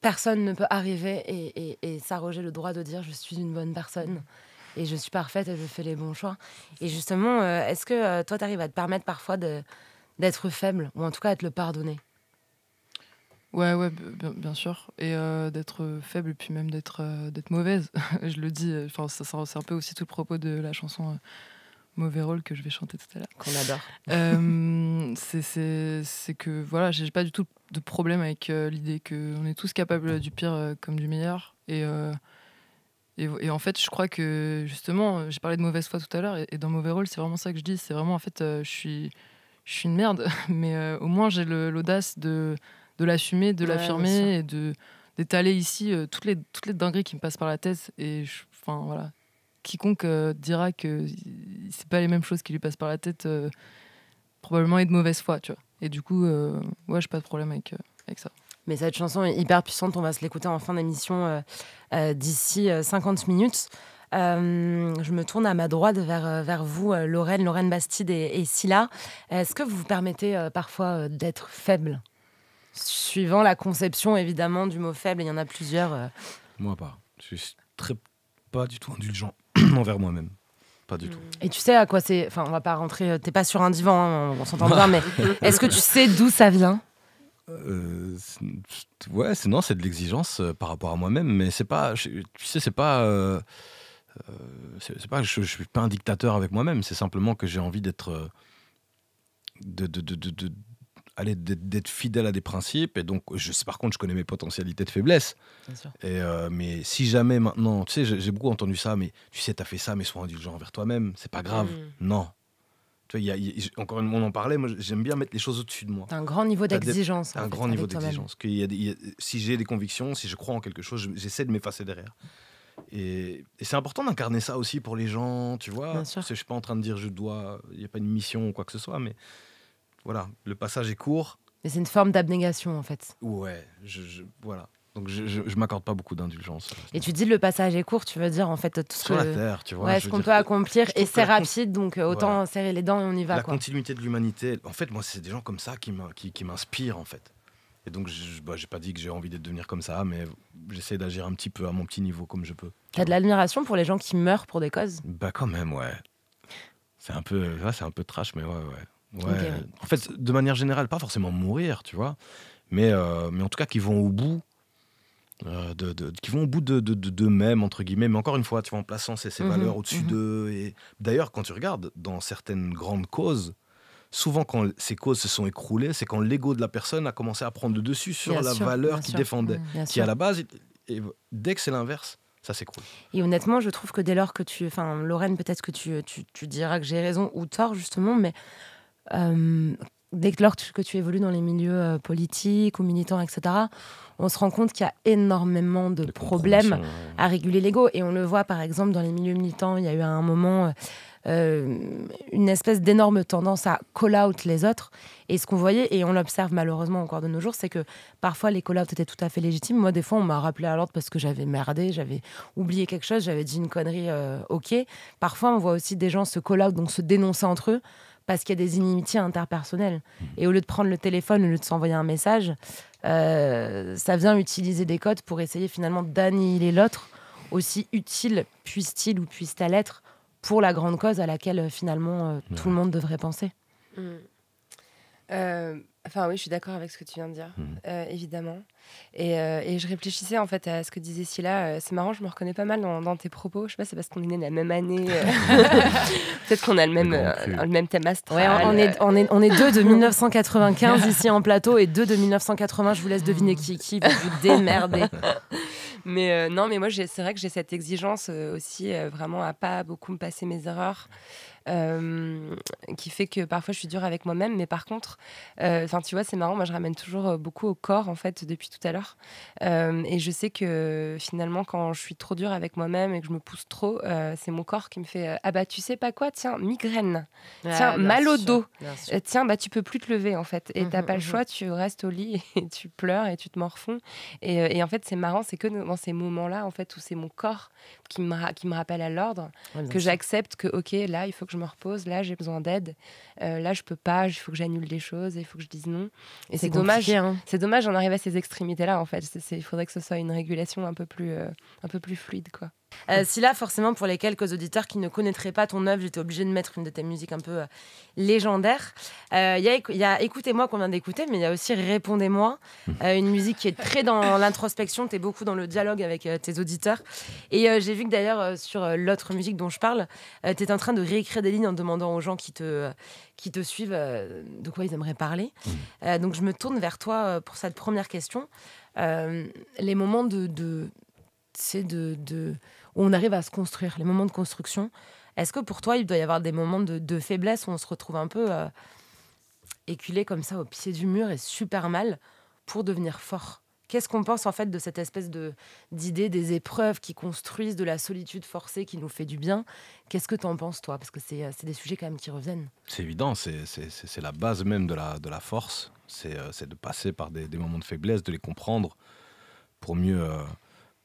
Personne ne peut arriver et, et s'arroger le droit de dire je suis une bonne personne et je suis parfaite et je fais les bons choix. Et justement, euh, est-ce que euh, toi, tu arrives à te permettre parfois d'être faible ou en tout cas à te le pardonner Ouais, ouais, bien, sûr. Et euh, d'être faible, puis même d'être mauvaise. (laughs) je le dis, enfin, c'est un peu aussi tout le propos de la chanson Mauvais rôle que je vais chanter tout à l'heure. Qu'on adore. (laughs) c'est que, voilà, j'ai pas du tout de problème avec l'idée qu'on est tous capables du pire comme du meilleur. Et et, en fait, je crois que justement, euh, j'ai parlé de mauvaise foi tout à l'heure, et, dans Mauvais Rôle, c'est vraiment ça que je dis. C'est vraiment, en fait, euh, je, suis, je suis une merde, (laughs) mais euh, au moins j'ai l'audace de, de l'assumer, de l'affirmer, et de d'étaler ici toutes, les, toutes les dingueries qui me passent par la tête. Et enfin, voilà. Quiconque dira que c'est pas les mêmes choses qui lui passent par la tête, probablement est de mauvaise foi, tu vois. Et du coup, ouais, j'ai pas de problème avec, avec ça. Mais cette chanson est hyper puissante. On va se l'écouter en fin d'émission euh, euh, d'ici 50 euh, minutes. je me tourne à ma droite vers, vers vous, Lorraine, Lorraine Bastide et, et Silla. Est-ce que vous vous permettez parfois d'être faible Suivant la conception évidemment du mot faible, il y en a plusieurs. Moi pas. Je suis très pas du tout indulgent (clears throat) envers moi-même. Pas du tout. Mmh. Et tu sais à quoi c'est. Enfin, on va pas rentrer. T'es pas sur un divan, hein, on s'entend bien, (laughs) mais est-ce que tu sais d'où ça vient euh, ouais, c'est non, c'est de l'exigence euh, par rapport à moi-même, mais c'est pas, tu sais, c'est pas, euh, c'est pas, je, suis pas un dictateur avec moi-même. C'est simplement que j'ai envie d'être, de, de, de, aller, d'être fidèle à des principes. Et donc, je, par contre, je connais mes potentialités de faiblesse. Et mais si jamais maintenant, tu sais, j'ai beaucoup entendu ça, mais tu sais, t'as fait ça, mais sois indulgent envers toi-même. C'est pas grave. Mmh. Non, y a, encore une fois, on en parlait, moi j'aime bien mettre les choses au-dessus de moi. un grand niveau d'exigence. Un grand niveau d'exigence. Si j'ai des convictions, si je crois en quelque chose, j'essaie de m'effacer derrière. Et, c'est important d'incarner ça aussi pour les gens, tu vois. Je ne je suis pas en train de dire je dois, il n'y a pas une mission ou quoi que ce soit, mais voilà, le passage est court. Mais c'est une forme d'abnégation en fait. Ouais, je, je voilà. Donc je, je, m'accorde pas beaucoup d'indulgence. Et tu dis le passage est court, tu veux dire en fait tout ce tu vois, ce qu'on peut accomplir et c'est rapide, donc euh, autant serrer les dents et on y va. La continuité de l'humanité. En fait, moi, c'est des gens comme ça qui m'inspirent en fait. Et donc, je n'ai bah, pas dit que j'ai envie de devenir comme ça, mais j'essaie d'agir un petit peu à mon petit niveau comme je peux. as de l'admiration pour les gens qui meurent pour des causes Bah quand même, ouais. C'est un peu, c'est un peu trash, mais ouais, ouais. En fait, de manière générale, pas forcément mourir, tu vois, mais, euh, mais en tout cas qui vont au bout euh, de, qui vont au bout de, de, d'eux-mêmes, entre guillemets, mais encore une fois, tu vas en plaçant ces, mhm, valeurs au-dessus mhm. d'eux. Et d'ailleurs, quand tu regardes dans certaines grandes causes, souvent quand ces causes se sont écroulées, c'est quand l'ego de la personne a commencé à prendre le dessus sur la valeur qu'il défendait, mhm, qui à la base, et dès que c'est l'inverse, ça s'écroule. Et honnêtement, je trouve que dès lors que tu. Enfin, Lorraine, peut-être que tu, diras que j'ai raison ou tort, justement, mais. Euh, dès lors que tu évolues dans les milieux euh, politiques ou militants, etc., on se rend compte qu'il y a énormément de, problèmes à réguler l'ego. Et on le voit par exemple dans les milieux militants, il y a eu à un moment euh, euh, une espèce d'énorme tendance à call-out les autres. Et ce qu'on voyait, et on l'observe malheureusement encore de nos jours, c'est que parfois les call-outs étaient tout à fait légitimes. Moi, des fois, on m'a rappelé à l'ordre parce que j'avais merdé, j'avais oublié quelque chose, j'avais dit une connerie, euh, ok. Parfois, on voit aussi des gens se call-out, donc se dénoncer entre eux parce qu'il y a des inimitiés interpersonnelles. Mmh. Et au lieu de prendre le téléphone, au lieu de s'envoyer un message, euh, ça vient utiliser des codes pour essayer finalement d'annihiler l'autre, aussi utile puisse-t-il ou puisse-t-elle être pour la grande cause à laquelle euh, finalement euh, tout le monde devrait penser. Mmh. Enfin oui, je suis d'accord avec ce que tu viens de dire, mhm. euh, évidemment. Euh, et, je réfléchissais en fait à ce que disait Silla. Euh, c'est marrant, je me reconnais pas mal dans, tes propos. Je sais pas, c'est parce qu'on est né la même année. (laughs) Peut-être qu'on a le même, le même thème astral. Ouais, on, est, on, est, on est deux de 1995 (laughs) ici en plateau et deux de 1980. Je vous laisse deviner mhm. qui, qui vous, vous (laughs) mais non, mais moi c'est vrai que j'ai cette exigence aussi vraiment à pas beaucoup me passer mes erreurs. Euh, qui fait que parfois je suis dure avec moi-même. Mais par contre, euh, enfin, tu vois, c'est marrant. Moi, je ramène toujours euh, beaucoup au corps, en fait, depuis tout à l'heure. et je sais que finalement, quand je suis trop dure avec moi-même et que je me pousse trop, c'est mon corps qui me fait Ah bah, tu sais pas quoi Tiens, migraine. Tiens, mal au dos. Tiens, bah, tu peux plus te lever, en fait. Et mmh, t'as mmh, pas le mmh. choix, tu restes au lit (laughs) et tu pleures et tu te morfonds. Et, et en fait, c'est marrant, c'est que dans ces moments-là, en fait, où c'est mon corps qui me, qui me rappelle à l'ordre, que j'accepte que, OK, là, il faut que je me repose, là j'ai besoin d'aide, euh, là je peux pas, il faut que j'annule des choses, il faut que je dise non. Et c'est dommage, c'est dommage hein. d'en arriver à ces extrémités-là en fait. Il faudrait que ce soit une régulation un peu plus, euh, un peu plus fluide quoi. Euh, si là, forcément, pour les quelques auditeurs qui ne connaîtraient pas ton œuvre, j'étais obligée de mettre une de tes musiques un peu euh, légendaire. Il euh, y a, a Écoutez-moi qu'on vient d'écouter, mais il y a aussi Répondez-moi, une musique qui est très dans (laughs) l'introspection, tu es beaucoup dans le dialogue avec tes auditeurs. Et j'ai vu que d'ailleurs, sur l'autre musique dont je parle, tu es en train de réécrire des lignes en demandant aux gens qui te, qui te suivent de quoi ils aimeraient parler. Mmh. donc je me tourne vers toi pour cette première question. les moments de... de c'est de où on arrive à se construire, les moments de construction. Est-ce que pour toi, il doit y avoir des moments de, faiblesse où on se retrouve un peu euh, éculé comme ça au pied du mur et super mal pour devenir fort Qu'est-ce qu'on pense en fait de cette espèce de d'idée des épreuves qui construisent de la solitude forcée qui nous fait du bien Qu'est-ce que tu en penses toi Parce que euh, c'est des sujets quand même qui reviennent. C'est évident, c'est la base même de la, force. Euh, c'est de passer par des, moments de faiblesse, de les comprendre pour mieux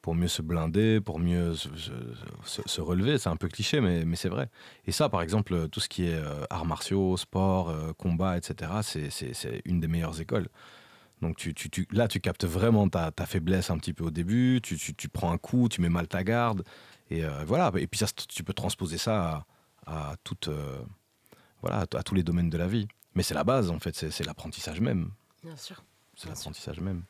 pour mieux se blinder, pour mieux se, relever. C'est un peu cliché, mais, c'est vrai. Et ça, par exemple, tout ce qui est euh, arts martiaux, sport, euh, combat, etc., c'est une des meilleures écoles. Donc tu, là, tu captes vraiment ta, faiblesse un petit peu au début, tu, prends un coup, tu mets mal ta garde, et euh, voilà. Et puis ça, tu peux transposer ça à, voilà, à, tous les domaines de la vie. Mais c'est la base, en fait, c'est l'apprentissage même. Bien sûr. C'est l'apprentissage même.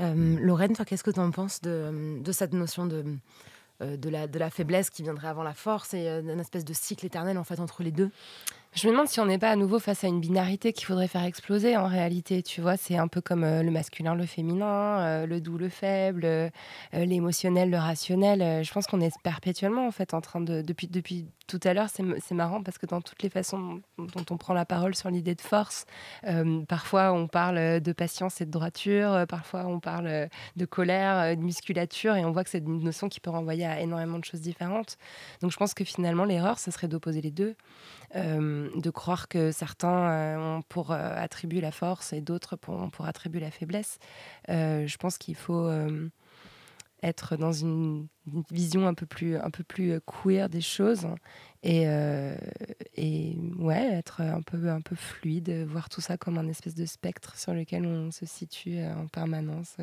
Euh, Lorraine, qu'est-ce que tu en penses de, cette notion euh, de, la, de la faiblesse qui viendrait avant la force et euh, d'une espèce de cycle éternel en fait entre les deux je me demande si on n'est pas à nouveau face à une binarité qu'il faudrait faire exploser en réalité. Tu vois, c'est un peu comme euh, le masculin, le féminin, euh, le doux, le faible, euh, l'émotionnel, le rationnel. je pense qu'on est perpétuellement en fait en train de. Depuis, depuis tout à l'heure, c'est marrant parce que dans toutes les façons dont on prend la parole sur l'idée de force, parfois on parle de patience et de droiture, parfois on parle de colère, de musculature et on voit que c'est une notion qui peut renvoyer à énormément de choses différentes. Donc je pense que finalement, l'erreur, ce serait d'opposer les deux euh, de croire que certains euh, ont pour euh, attribuer la force et d'autres pour, pour attribuer la faiblesse. je pense qu'il faut être dans une, vision un peu plus, un peu plus queer des choses et, et ouais, être un peu, un peu fluide, voir tout ça comme un espèce de spectre sur lequel on se situe en permanence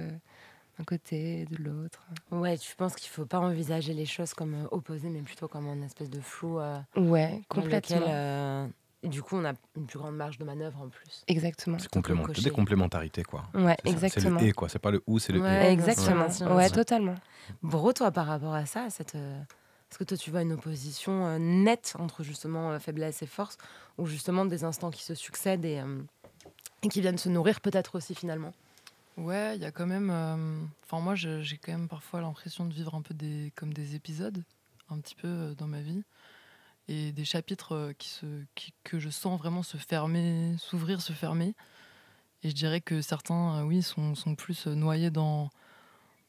côté, de l'autre. Ouais, tu penses qu'il faut pas envisager les choses comme euh, opposées, mais plutôt comme un espèce de flou. Euh, ouais, complètement. Euh, du coup, on a une plus grande marge de manœuvre en plus. Exactement. C'est complément des complémentarités, quoi. Ouais, exactement. C'est et, quoi. C'est pas le ou, c'est le et. Exactement. Ouais, totalement. Bro, toi, par rapport à ça, cette. Est-ce que toi, tu vois une opposition nette entre justement faiblesse et force, ou justement des instants qui se succèdent et qui viennent se nourrir peut-être aussi finalement Ouais, il y a quand même. Euh, enfin, moi, j'ai quand même parfois l'impression de vivre un peu des, comme des épisodes, un petit peu euh, dans ma vie, et des chapitres euh, qui se, qui, que je sens vraiment se fermer, s'ouvrir, se fermer. Et je dirais que certains, oui, sont, sont plus noyés dans,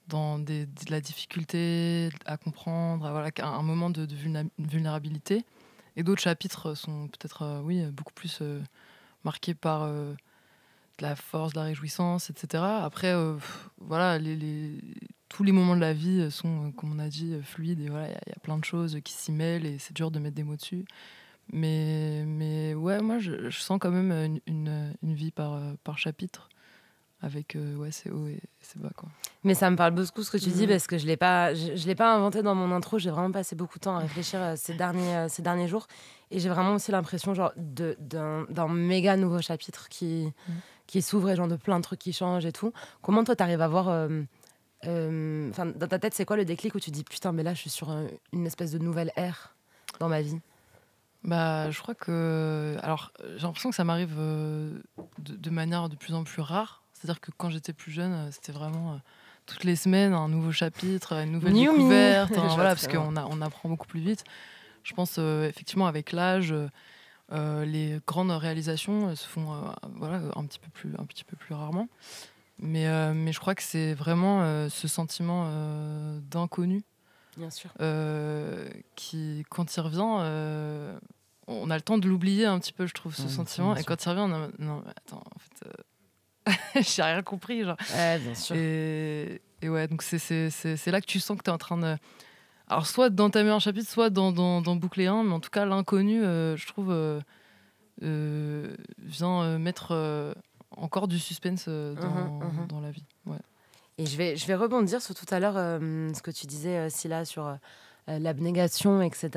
dans des, de la difficulté à comprendre, à, voilà, un moment de, vulnérabilité. Et d'autres chapitres sont peut-être, oui, beaucoup plus marqués par de la force, de la réjouissance, etc. Après, euh, voilà, tous les moments de la vie sont, euh, comme on a dit, euh, fluides et voilà, il y, a plein de choses qui s'y mêlent et c'est dur de mettre des mots dessus. Mais, mais ouais, moi, je, sens quand même une, vie par chapitre avec euh, ouais, c'est et c'est Quoi. Mais ça me parle beaucoup ce que tu dis mm. parce que je l'ai, pas, je, l'ai pas inventé dans mon intro. J'ai vraiment passé beaucoup de temps à réfléchir euh, ces, derniers, euh, ces derniers jours. Et j'ai vraiment aussi l'impression genre, de, d'un, méga nouveau chapitre qui, mm. qui s'ouvre et genre de plein de trucs qui changent et tout. Comment toi, tu arrives à voir. Enfin, dans ta tête, c'est quoi le déclic où tu dis putain, mais là, je suis sur une espèce de nouvelle ère dans ma vie bah, je crois que. Alors, j'ai l'impression que ça m'arrive de manière de plus en plus rare c'est-à-dire que quand j'étais plus jeune, euh, c'était vraiment euh, toutes les semaines un nouveau chapitre, une nouvelle découverte, (laughs) parce qu'on on apprend beaucoup plus vite. Je pense euh, effectivement avec l'âge. les grandes réalisations se font voilà, un, petit peu plus, un petit peu plus rarement. Mais, mais je crois que c'est vraiment ce sentiment d'inconnu. Bien sûr. qui, quand il revient, on a le temps de l'oublier un petit peu, je trouve, ce sentiment. Et quand il revient, on a, non, attends, (laughs) J'ai rien compris. Genre. Et, ouais, donc c'est là que tu sens que tu es en train de. Alors, soit d'entamer un chapitre, soit dans boucler un, mais en tout cas, l'inconnu, euh, je trouve, euh, euh, vient mettre encore du suspense dans, uh-huh, uh-huh. dans, la vie. Et je vais, je vais rebondir sur tout à l'heure ce que tu disais, Silla, sur l'abnégation, etc.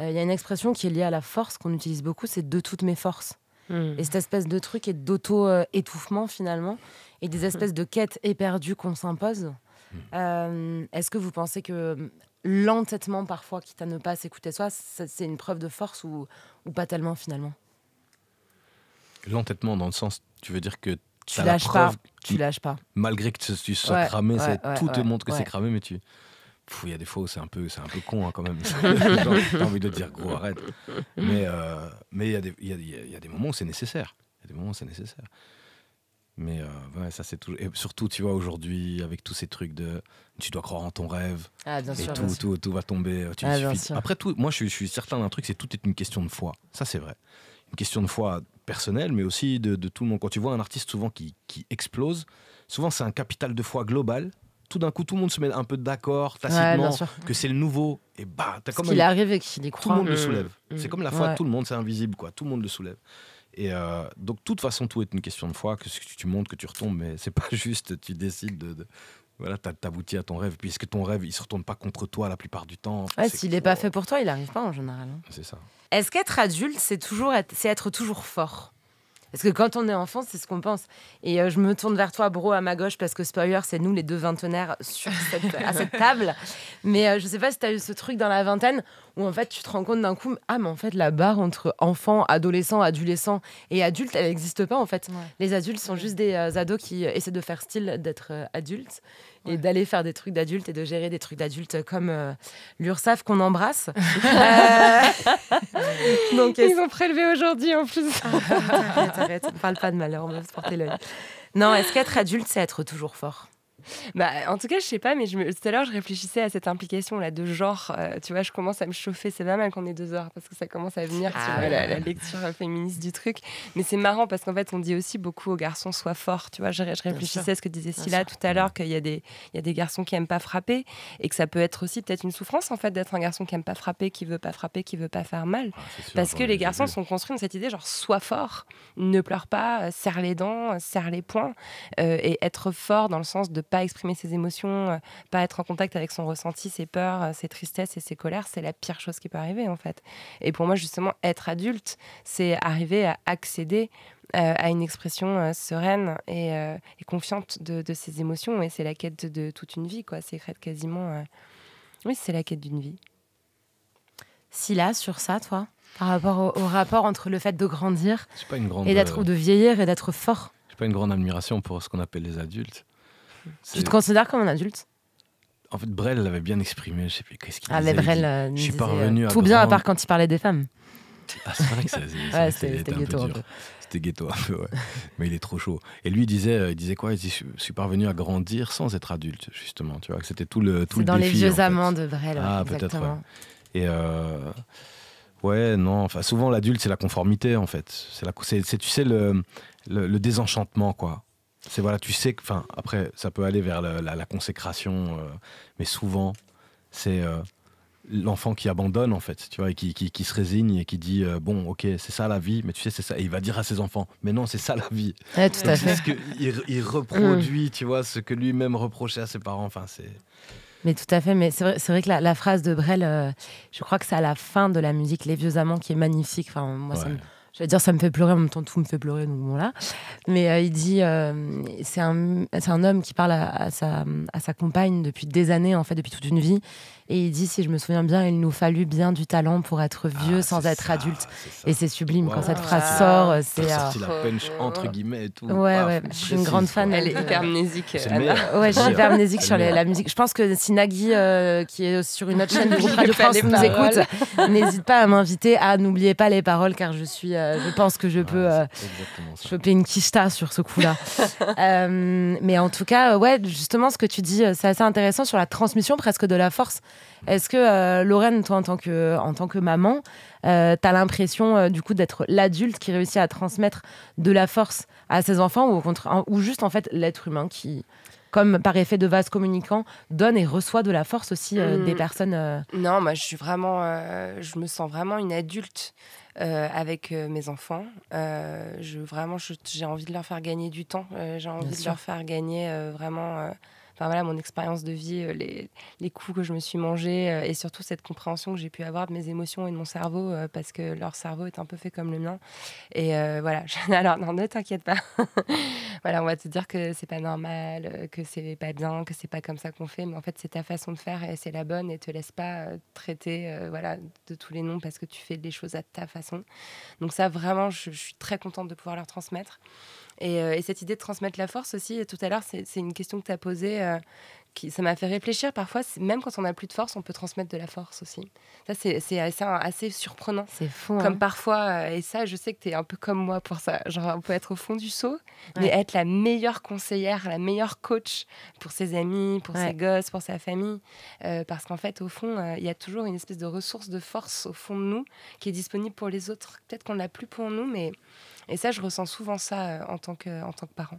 Il y a une expression qui est liée à la force qu'on utilise beaucoup, c'est de toutes mes forces. Et hmm. cette espèce de truc et d'auto-étouffement finalement, et des hmm. espèces de quêtes éperdues qu'on s'impose. Hmm. Euh, est-ce que vous pensez que l'entêtement parfois, quitte à ne pas s'écouter soi, c'est une preuve de force ou, pas tellement finalement L'entêtement dans le sens, tu veux dire que tu lâches pas, tu lâches pas. Malgré que tu sois cramé, tout te montre que c'est cramé, mais tu il y a des fois où c'est un peu, c'est un peu con hein, quand même. (laughs) J'ai envie de dire gros, arrête. Mais euh, mais il y, a des, y, a, y a des moments où c'est nécessaire. Il y a des moments où c'est nécessaire. Mais euh, ça c'est tout. Et surtout, tu vois, aujourd'hui, avec tous ces trucs de tu dois croire en ton rêve. Ah, et tout, tout, tout, va tomber. Euh, ah, Après tout, moi je, suis certain d'un truc, c'est tout est une question de foi. Ça c'est vrai. Une question de foi personnelle, mais aussi de, de, tout le monde. Quand tu vois un artiste souvent qui, qui explose, souvent c'est un capital de foi global tout d'un coup, tout le monde se met un peu d'accord tacitement que c'est le nouveau. Et bah, t'as comme. Il arrive et qu'il y croit. Tout le monde le soulève. Mm, mm. C'est comme la foi, de tout le monde, c'est invisible, quoi. Tout le monde le soulève. Et euh, donc, de toute façon, tout est une question de foi, que tu, montes, que tu retombes, mais c'est pas (laughs) juste, tu décides de. de voilà, t'aboutis à ton rêve, puisque ton rêve, il se retourne pas contre toi la plupart du temps. Ouais, s'il n'est pas fait pour toi, il n'arrive pas en général. Hein. C'est ça. Est-ce qu'être adulte, c'est toujours c'est être toujours fort parce que quand on est enfant, c'est ce qu'on pense. Et euh, je me tourne vers toi, bro, à ma gauche, parce que spoiler, c'est nous les deux vingtenaires sur cette, à cette (laughs) table. Mais je euh, je sais pas si tu as eu ce truc dans la vingtaine où en fait tu te rends compte d'un coup, ah mais en fait la barre entre enfants, adolescents, adolescents et adultes, elle n'existe pas en fait. Les adultes sont juste des euh, ados qui euh, essaient de faire style d'être euh, adultes et d'aller faire des trucs d'adultes et de gérer des trucs d'adultes comme l'URSAF qu'on embrasse. (laughs) Donc, Ils ont prélevé aujourd'hui en plus. (laughs) arrête, arrête, parle pas de malheur, on va se porter l'œil. Non, est-ce qu'être adulte, c'est être toujours fort bah, en tout cas, je sais pas, mais je tout à l'heure, je réfléchissais à cette implication là de genre. Euh, tu vois, je commence à me chauffer. C'est pas mal qu'on ait deux heures parce que ça commence à venir ah. la, lecture féministe du truc. Mais c'est marrant parce qu'en fait, on dit aussi beaucoup aux garçons sois fort. Tu vois, je, je réfléchissais à ce que disait Sylla tout à l'heure qu'il y a des il y a des garçons qui aiment pas frapper et que ça peut être aussi peut-être une souffrance en fait d'être un garçon qui aime pas frapper, qui veut pas frapper, qui veut pas faire mal. Ah, parce que les garçons sont construits dans cette idée genre sois fort, ne pleure pas, euh, serre les dents, euh, serre les poings et être fort dans le sens de pas exprimer ses émotions, euh, pas être en contact avec son ressenti, ses peurs, euh, ses tristesses et ses colères, c'est la pire chose qui peut arriver en fait. Et pour moi, justement, être adulte, c'est arriver à accéder euh, à une expression sereine et, confiante de, ses émotions. Et c'est la quête de, toute une vie, quoi. C'est quasiment. Oui, c'est la quête d'une vie. Si là, sur ça, toi, par rapport au, rapport entre le fait de grandir et d'être de vieillir et d'être fort. J'ai pas une grande admiration pour ce qu'on appelle les adultes. Tu te considères comme un adulte en fait, Brel l'avait bien exprimé. Je sais plus qu'est-ce qu'il ah, disait. Brel, je euh, suis euh, tout bien à part quand il parlait des femmes. Ah, c'est vrai que (laughs) c'était ghetto un peu. C'était ghetto un peu, ouais. Mais il est trop chaud. Et lui, il disait, euh, disait quoi Il disait Je suis parvenu à grandir sans être adulte, justement. Tu vois, c'était tout le, tout le dans les vieux amants de Brel. Ah, peut-être, Et. ouais, non, enfin, souvent l'adulte, c'est la conformité, en fait. C'est, tu sais, le, le désenchantement, quoi c'est voilà, tu sais que, enfin, après, ça peut aller vers la, consécration, euh, mais souvent, c'est euh, l'enfant qui abandonne en fait, tu vois, et qui, qui, se résigne et qui dit euh, bon, ok, c'est ça la vie, mais tu sais, c'est ça. Et il va dire à ses enfants, mais non, c'est ça la vie. Ouais, tout Ce que, il, mm. reproduit, tu vois, ce que lui-même reprochait à ses parents. Enfin, c'est. Mais tout à fait, mais c'est vrai, vrai, que la, phrase de Brel, je crois que c'est à la fin de la musique Les Vieux Amants qui est magnifique. Enfin, moi, ça me je veux dire, ça me fait pleurer, en même temps, tout me fait pleurer, donc voilà. Mais euh, il dit, euh, c'est un, homme qui parle à, sa, à sa compagne depuis des années, en fait, depuis toute une vie, et il dit, si je me souviens bien, il nous fallut bien du talent pour être ah, vieux sans être adulte. Et c'est sublime quand cette phrase sort. Euh, c'est euh, la punch entre guillemets et tout. Ouais, ouais. Je suis une grande fan. Elle est hyper amnésique. Euh, ouais, je hyper amnésique sur la musique. Je pense que si Nagui, qui est sur une autre chaîne de (laughs) France, nous écoute, (laughs) n'hésite pas à m'inviter à n'oubliez pas les paroles car je suis, je pense que je peux choper une quicheta sur ce coup-là. (laughs) mais en tout cas, ouais, justement, ce que tu dis, c'est assez intéressant sur la transmission presque de la force. Est-ce que euh, Lorraine, toi en tant que, en tant que maman, euh, tu as l'impression euh, du coup d'être l'adulte qui réussit à transmettre de la force à ses enfants ou ou juste en fait l'être humain qui, comme par effet de vase communicant, donne et reçoit de la force aussi des mm. personnes. Non, moi je suis vraiment, je me sens vraiment une adulte avec mes enfants. je vraiment, j'ai envie de leur faire gagner du temps. j'ai envie de leur faire gagner vraiment enfin voilà, mon expérience de vie, euh, les, les, coups que je me suis mangés euh, et surtout cette compréhension que j'ai pu avoir de mes émotions et de mon cerveau euh, parce que leur cerveau est un peu fait comme le mien. Et voilà, (laughs) alors non, ne t'inquiète pas. (laughs) voilà, on va te dire que c'est pas normal, que c'est pas bien, que c'est pas comme ça qu'on fait, mais en fait, c'est ta façon de faire et c'est la bonne et te laisse pas traiter voilà, de tous les noms parce que tu fais les choses à ta façon. Donc ça, vraiment, je suis très contente de pouvoir leur transmettre. Et, euh, et, cette idée de transmettre la force aussi, tout à l'heure, c'est une question que tu as posée euh, ça m'a fait réfléchir. Parfois, même quand on n'a plus de force, on peut transmettre de la force aussi. Ça, c'est assez, surprenant. C'est fou. Hein. Comme parfois, euh, et ça, je sais que tu es un peu comme moi pour ça. Genre, on peut être au fond du seau, mais être la meilleure conseillère, la meilleure coach pour ses amis, pour ses gosses, pour sa famille. Euh, parce qu'en fait, au fond, euh, il y a toujours une espèce de ressource de force au fond de nous qui est disponible pour les autres. Peut-être qu'on ne l'a plus pour nous, mais. Et ça, je ressens souvent ça en tant que, en tant que parent.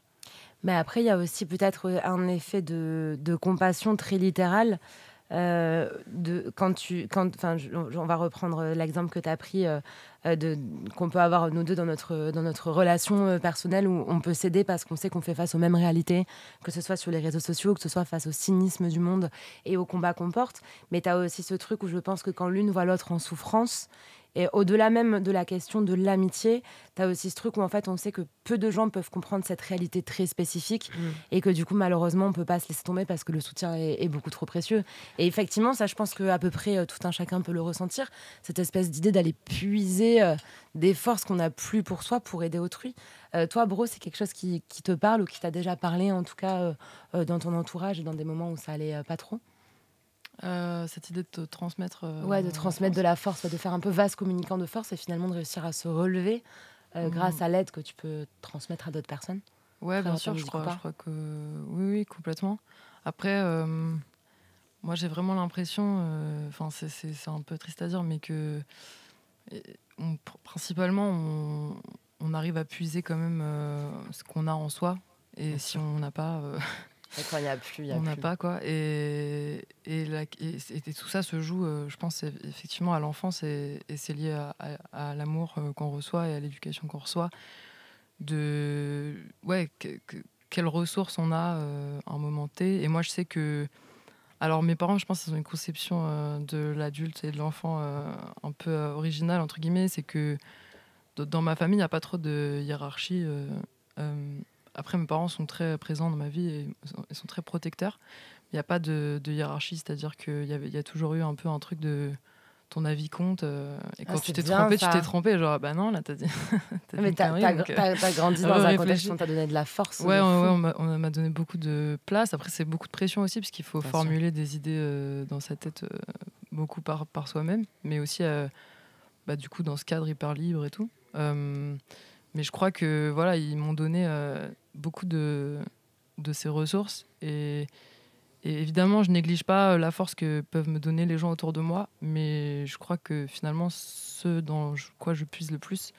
Mais après, il y a aussi peut-être euh, un effet de, compassion très littéral. Euh, de, quand tu, quand, on va reprendre euh, l'exemple que tu as pris, de, qu'on peut avoir nous deux dans notre, dans notre relation personnelle où on peut s'aider parce qu'on sait qu'on fait face aux mêmes réalités, que ce soit sur les réseaux sociaux, que ce soit face au cynisme du monde et au combat qu'on porte. Mais tu as aussi ce truc où je pense que quand l'une voit l'autre en souffrance, et au-delà même de la question de l'amitié, tu as aussi ce truc où en fait on sait que peu de gens peuvent comprendre cette réalité très spécifique mm. et que du coup malheureusement on peut pas se laisser tomber parce que le soutien est, beaucoup trop précieux. Et effectivement, ça je pense que à peu près euh, tout un chacun peut le ressentir, cette espèce d'idée d'aller puiser euh, des forces qu'on n'a plus pour soi pour aider autrui. Euh, toi, Bro, c'est quelque chose qui, qui, te parle ou qui t'a déjà parlé en tout cas dans ton entourage et dans des moments où ça allait pas trop euh, cette idée de transmettre. Euh, ouais, de transmettre de la force, de faire un peu vase communicant de force et finalement de réussir à se relever euh, mm. grâce à l'aide que tu peux transmettre à d'autres personnes. Ouais, bien sûr, je crois, que. Oui, oui, complètement. Après, moi j'ai vraiment l'impression, enfin, c'est un peu triste à dire, mais que principalement on, arrive à puiser quand même ce qu'on a en soi. Et si on n'a pas incroyable quand il n'y a plus, on n'a pas quoi. Et, et, la, et, tout ça se joue, euh, je pense, effectivement à l'enfance et, c'est lié à, l'amour euh, qu'on reçoit et à l'éducation qu'on reçoit. De ouais, quelles ressources on a en euh, moment T. Et moi, je sais que alors mes parents, je pense, ils ont une conception de l'adulte et de l'enfant un peu originale entre guillemets. C'est que dans ma famille, il n'y a pas trop de hiérarchie après, mes parents sont très présents dans ma vie et sont, très protecteurs. Il n'y a pas de, hiérarchie, c'est-à-dire qu'il y, a toujours eu un peu un truc de ton avis compte. Euh, et ah, quand tu t'es trompé, tu t'es trompé. Genre, bah non, là, t'as dit. mais t'as grandi dans un contexte où on t'a donné de la force. Ouais, on m'a donné beaucoup de place. Après, c'est beaucoup de pression aussi, parce qu'il faut formuler des idées euh, dans sa tête, euh, beaucoup par, par soi-même, mais aussi, bah, du coup, dans ce cadre hyper libre et tout. mais je crois que, voilà, ils m'ont donné beaucoup de, de ces ressources. Et, évidemment, je néglige pas euh, la force que peuvent me donner les gens autour de moi, mais je crois que finalement, ce dans quoi je puise le plus,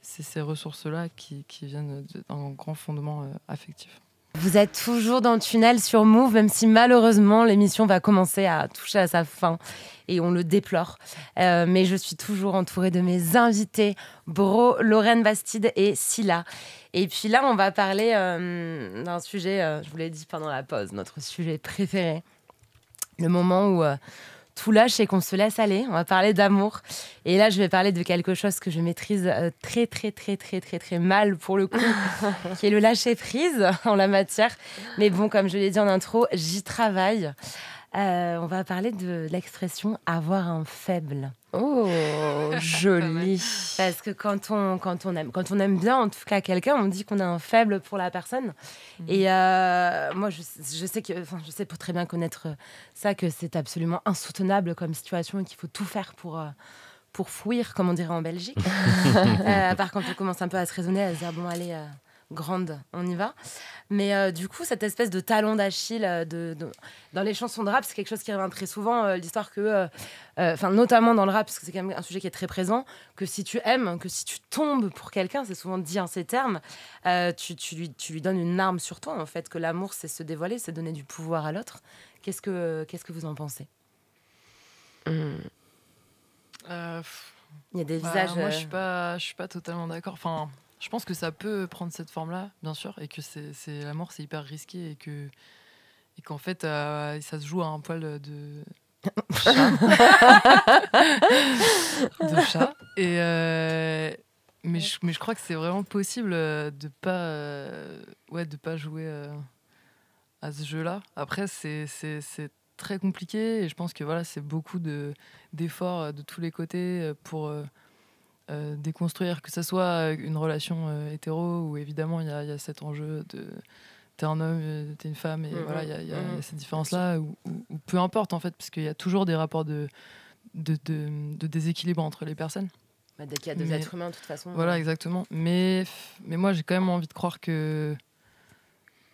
c'est ces ressources-là qui, qui, viennent d'un grand fondement euh, affectif. Vous êtes toujours dans le tunnel sur Move, même si malheureusement l'émission va commencer à toucher à sa fin et on le déplore. Euh, mais je suis toujours entourée de mes invités, Bro, Lorraine Bastide et Silla. Et puis là, on va parler euh, d'un sujet, euh, je vous l'ai dit pendant la pause, notre sujet préféré. Le moment où tout lâche et qu'on se laisse aller. On va parler d'amour. Et là, je vais parler de quelque chose que je maîtrise euh, très, très, très, très, très, très mal pour le coup, (laughs) qui est le lâcher prise en la matière. Mais bon, comme je l'ai dit en intro, j'y travaille. Euh, on va parler de, l'expression avoir un faible. Oh, (laughs) joli. Parce que quand on, quand, on aime, quand on aime bien, en tout cas, quelqu'un, on dit qu'on a un faible pour la personne. Mhm. Et euh, moi, je, sais que, je sais pour très bien connaître ça, que c'est absolument insoutenable comme situation et qu'il faut tout faire pour. Euh, pour fuir, comme on dirait en Belgique. À part quand on commence un peu à se raisonner, à se dire bon, allez, grande, on y va. Mais euh, du coup, cette espèce de talon d'Achille euh, de, dans les chansons de rap, c'est quelque chose qui revient très souvent. Euh, l'histoire que, enfin, notamment dans le rap, parce que c'est quand même un sujet qui est très présent, que si tu aimes, que si tu tombes pour quelqu'un, c'est souvent dit en ces termes, tu, tu, lui, donnes une arme sur toi, en fait, que l'amour, c'est se dévoiler, c'est donner du pouvoir à l'autre. Qu'est-ce que, qu'est-ce que vous en pensez mmh. Il y a des bah, visages. Moi, je ne suis pas totalement d'accord. Enfin, je pense que ça peut prendre cette forme-là, bien sûr, et que c'est la mort, c'est hyper risqué, et que et qu'en fait, euh, ça se joue à un poil de chat. (laughs) de chat. Et euh, mais, je, mais je crois que c'est vraiment possible euh, de pas ouais de pas jouer à ce jeu-là. Après, c'est très compliqué et je pense que voilà, c'est beaucoup de d'efforts de tous les côtés pour euh, déconstruire, que ce soit euh, une relation euh, hétéro où évidemment il y, a cet enjeu de t'es un homme, t'es une femme, et mm-hmm. voilà, il y, a mm-hmm. cette différence-là, ou, peu importe en fait, parce qu'il y a toujours des rapports de, de, déséquilibre entre les personnes. Bah, dès qu'il y a deux êtres humains, de toute façon. Voilà, exactement. Mais, mais moi, j'ai quand même envie de croire que,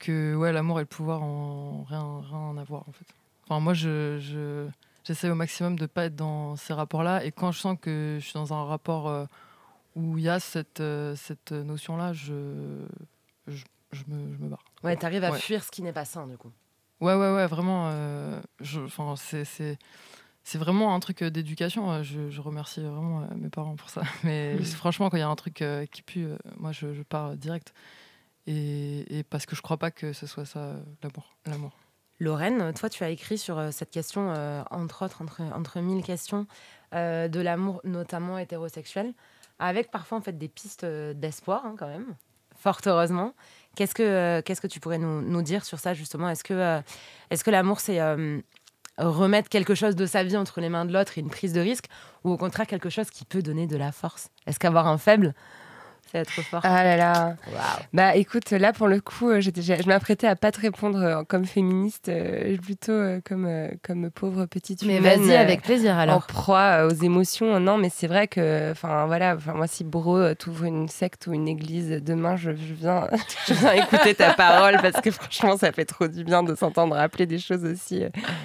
que ouais, l'amour et le pouvoir en rien, rien à voir en fait. Enfin, moi, je j'essaie au maximum de ne pas être dans ces rapports-là. Et quand je sens que je suis dans un rapport euh, où il y a cette, euh, cette notion-là, je, je, me, je, me, barre. Ouais, tu arrives à fuir ce qui n'est pas sain, du coup. Ouais, ouais, ouais, vraiment. Euh, enfin, c'est c'est vraiment un truc d'éducation. Je, je, remercie vraiment mes parents pour ça. (laughs) Mais franchement, quand il y a un truc qui pue, moi, je, je pars direct. Et, et, parce que je crois pas que ce soit ça, l'amour. l'amour. Lorraine, toi, tu as écrit sur euh, cette question, euh, entre autres, entre, entre mille questions, euh, de l'amour, notamment hétérosexuel, avec parfois en fait des pistes d'espoir, hein, quand même, fort heureusement. Qu'est-ce que, quest que tu pourrais nous, dire sur ça, justement Est-ce que, est-ce que l'amour, c'est remettre quelque chose de sa vie entre les mains de l'autre et une prise de risque, ou au contraire quelque chose qui peut donner de la force Est-ce qu'avoir un faible, ça être trop fort. Ah là là. Waouh. Bah écoute, là pour le coup, euh, je m'apprêtais à pas te répondre euh, comme féministe, euh, plutôt comme, comme pauvre petite mais humaine. Mais vas-y, avec plaisir alors. En proie aux émotions. Non, mais c'est vrai que, enfin voilà, moi si Bro t'ouvre une secte ou une église demain, je, viens, (laughs) je viens écouter ta parole parce que franchement, ça fait trop du bien de s'entendre rappeler des choses aussi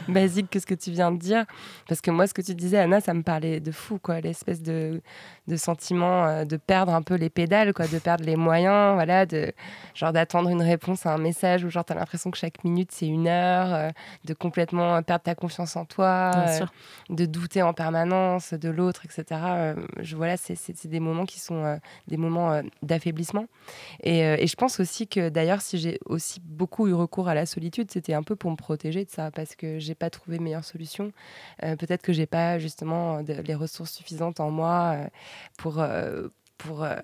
basiques que ce que tu viens de dire. Parce que moi, ce que tu disais, Anna, ça me parlait de fou, quoi. L'espèce de de sentiment euh, de perdre un peu les pédales, quoi, de perdre les moyens, voilà, de genre d'attendre une réponse à un message où genre as l'impression que chaque minute c'est une heure, euh, de complètement euh, perdre ta confiance en toi, de douter en permanence de l'autre, etc. je voilà, c'est des moments qui sont des moments d'affaiblissement. Et, je pense aussi que d'ailleurs si j'ai aussi beaucoup eu recours à la solitude, c'était un peu pour me protéger de ça parce que j'ai pas trouvé meilleure solution. Peut-être que j'ai pas justement les ressources suffisantes en moi pour, euh, pour euh,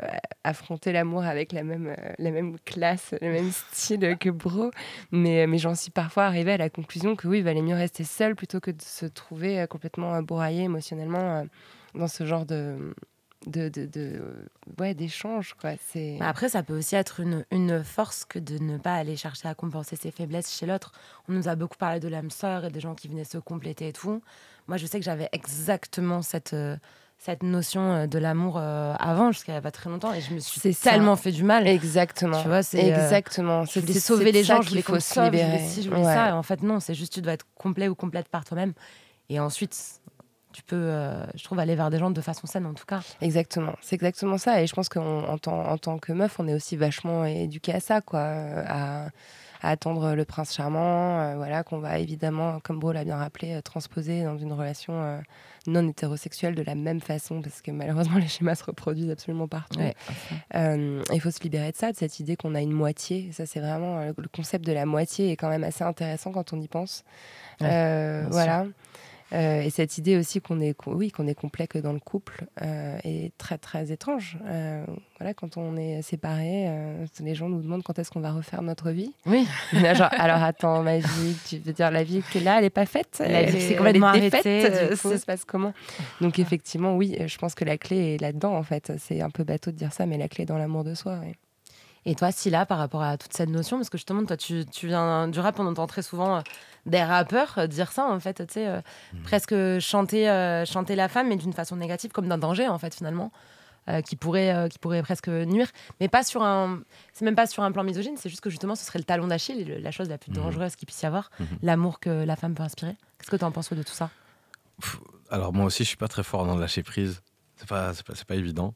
affronter l'amour avec la même, euh, la même classe, le même style que Bro. Mais, mais j'en suis parfois arrivée à la conclusion que oui, il valait mieux rester seul plutôt que de se trouver complètement broyé émotionnellement dans ce genre de, de, de, ouais, d'échange quoi c'est bah, après ça peut aussi être une, une, force que de ne pas aller chercher à compenser ses faiblesses chez l'autre on nous a beaucoup parlé de l'âme sœur et des gens qui venaient se compléter et tout moi je sais que j'avais exactement cette cette notion euh, de l'amour euh, avant jusqu'à il pas très longtemps et je me suis tellement fait du mal exactement tu vois c'est euh, exactement C'est de sauver les gens je voulais libérer si, je ça en fait non c'est juste tu dois être complet ou complète par toi-même et ensuite tu peux, je trouve, aller vers des gens de façon saine en tout cas. Exactement, c'est exactement ça. Et je pense qu'en en tant, que meuf, on est aussi vachement éduqué à ça, quoi. À, attendre euh, le prince charmant, euh, voilà, qu'on va évidemment, euh, comme Bro l'a bien rappelé, transposer dans une relation non hétérosexuelle de la même façon, parce que malheureusement (laughs) les schémas se reproduisent absolument partout. Il faut se libérer de ça, de cette idée qu'on a une moitié. Ça, c'est vraiment le concept de la moitié est quand même assez intéressant quand on y pense. voilà. Euh, et cette idée aussi qu'on est, oui, qu'on est complet que dans le couple euh, est très très étrange. Euh, voilà, quand on est séparé les gens nous demandent quand est-ce qu'on va refaire notre vie. Oui. (laughs) alors attends, ma vie, tu veux dire la vie qui est là, elle n'est pas faite. La vie, c'est complètement arrêtée. Ça se passe comment Donc effectivement, oui, je pense que la clé est là-dedans en fait. C'est un peu bateau de dire ça, mais la clé est dans l'amour de soi. Et toi, là, par rapport à toute cette notion, parce que justement, toi, tu, viens du rap, on entend très souvent euh, des rappeurs euh, dire ça, en fait, tu sais, euh, mm. presque chanter, chanter la femme, mais d'une façon négative, comme d'un danger, en fait, finalement, qui, pourrait, qui pourrait presque nuire. Mais pas sur un. C'est même pas sur un plan misogyne, c'est juste que justement, ce serait le talon d'Achille, la chose la plus mm-hmm. dangereuse qu'il puisse y avoir, mm-hmm. l'amour que la femme peut inspirer. Qu'est-ce que tu en penses de tout ça Alors, moi aussi, je suis pas très fort dans le lâcher prise. C'est pas, pas, pas évident.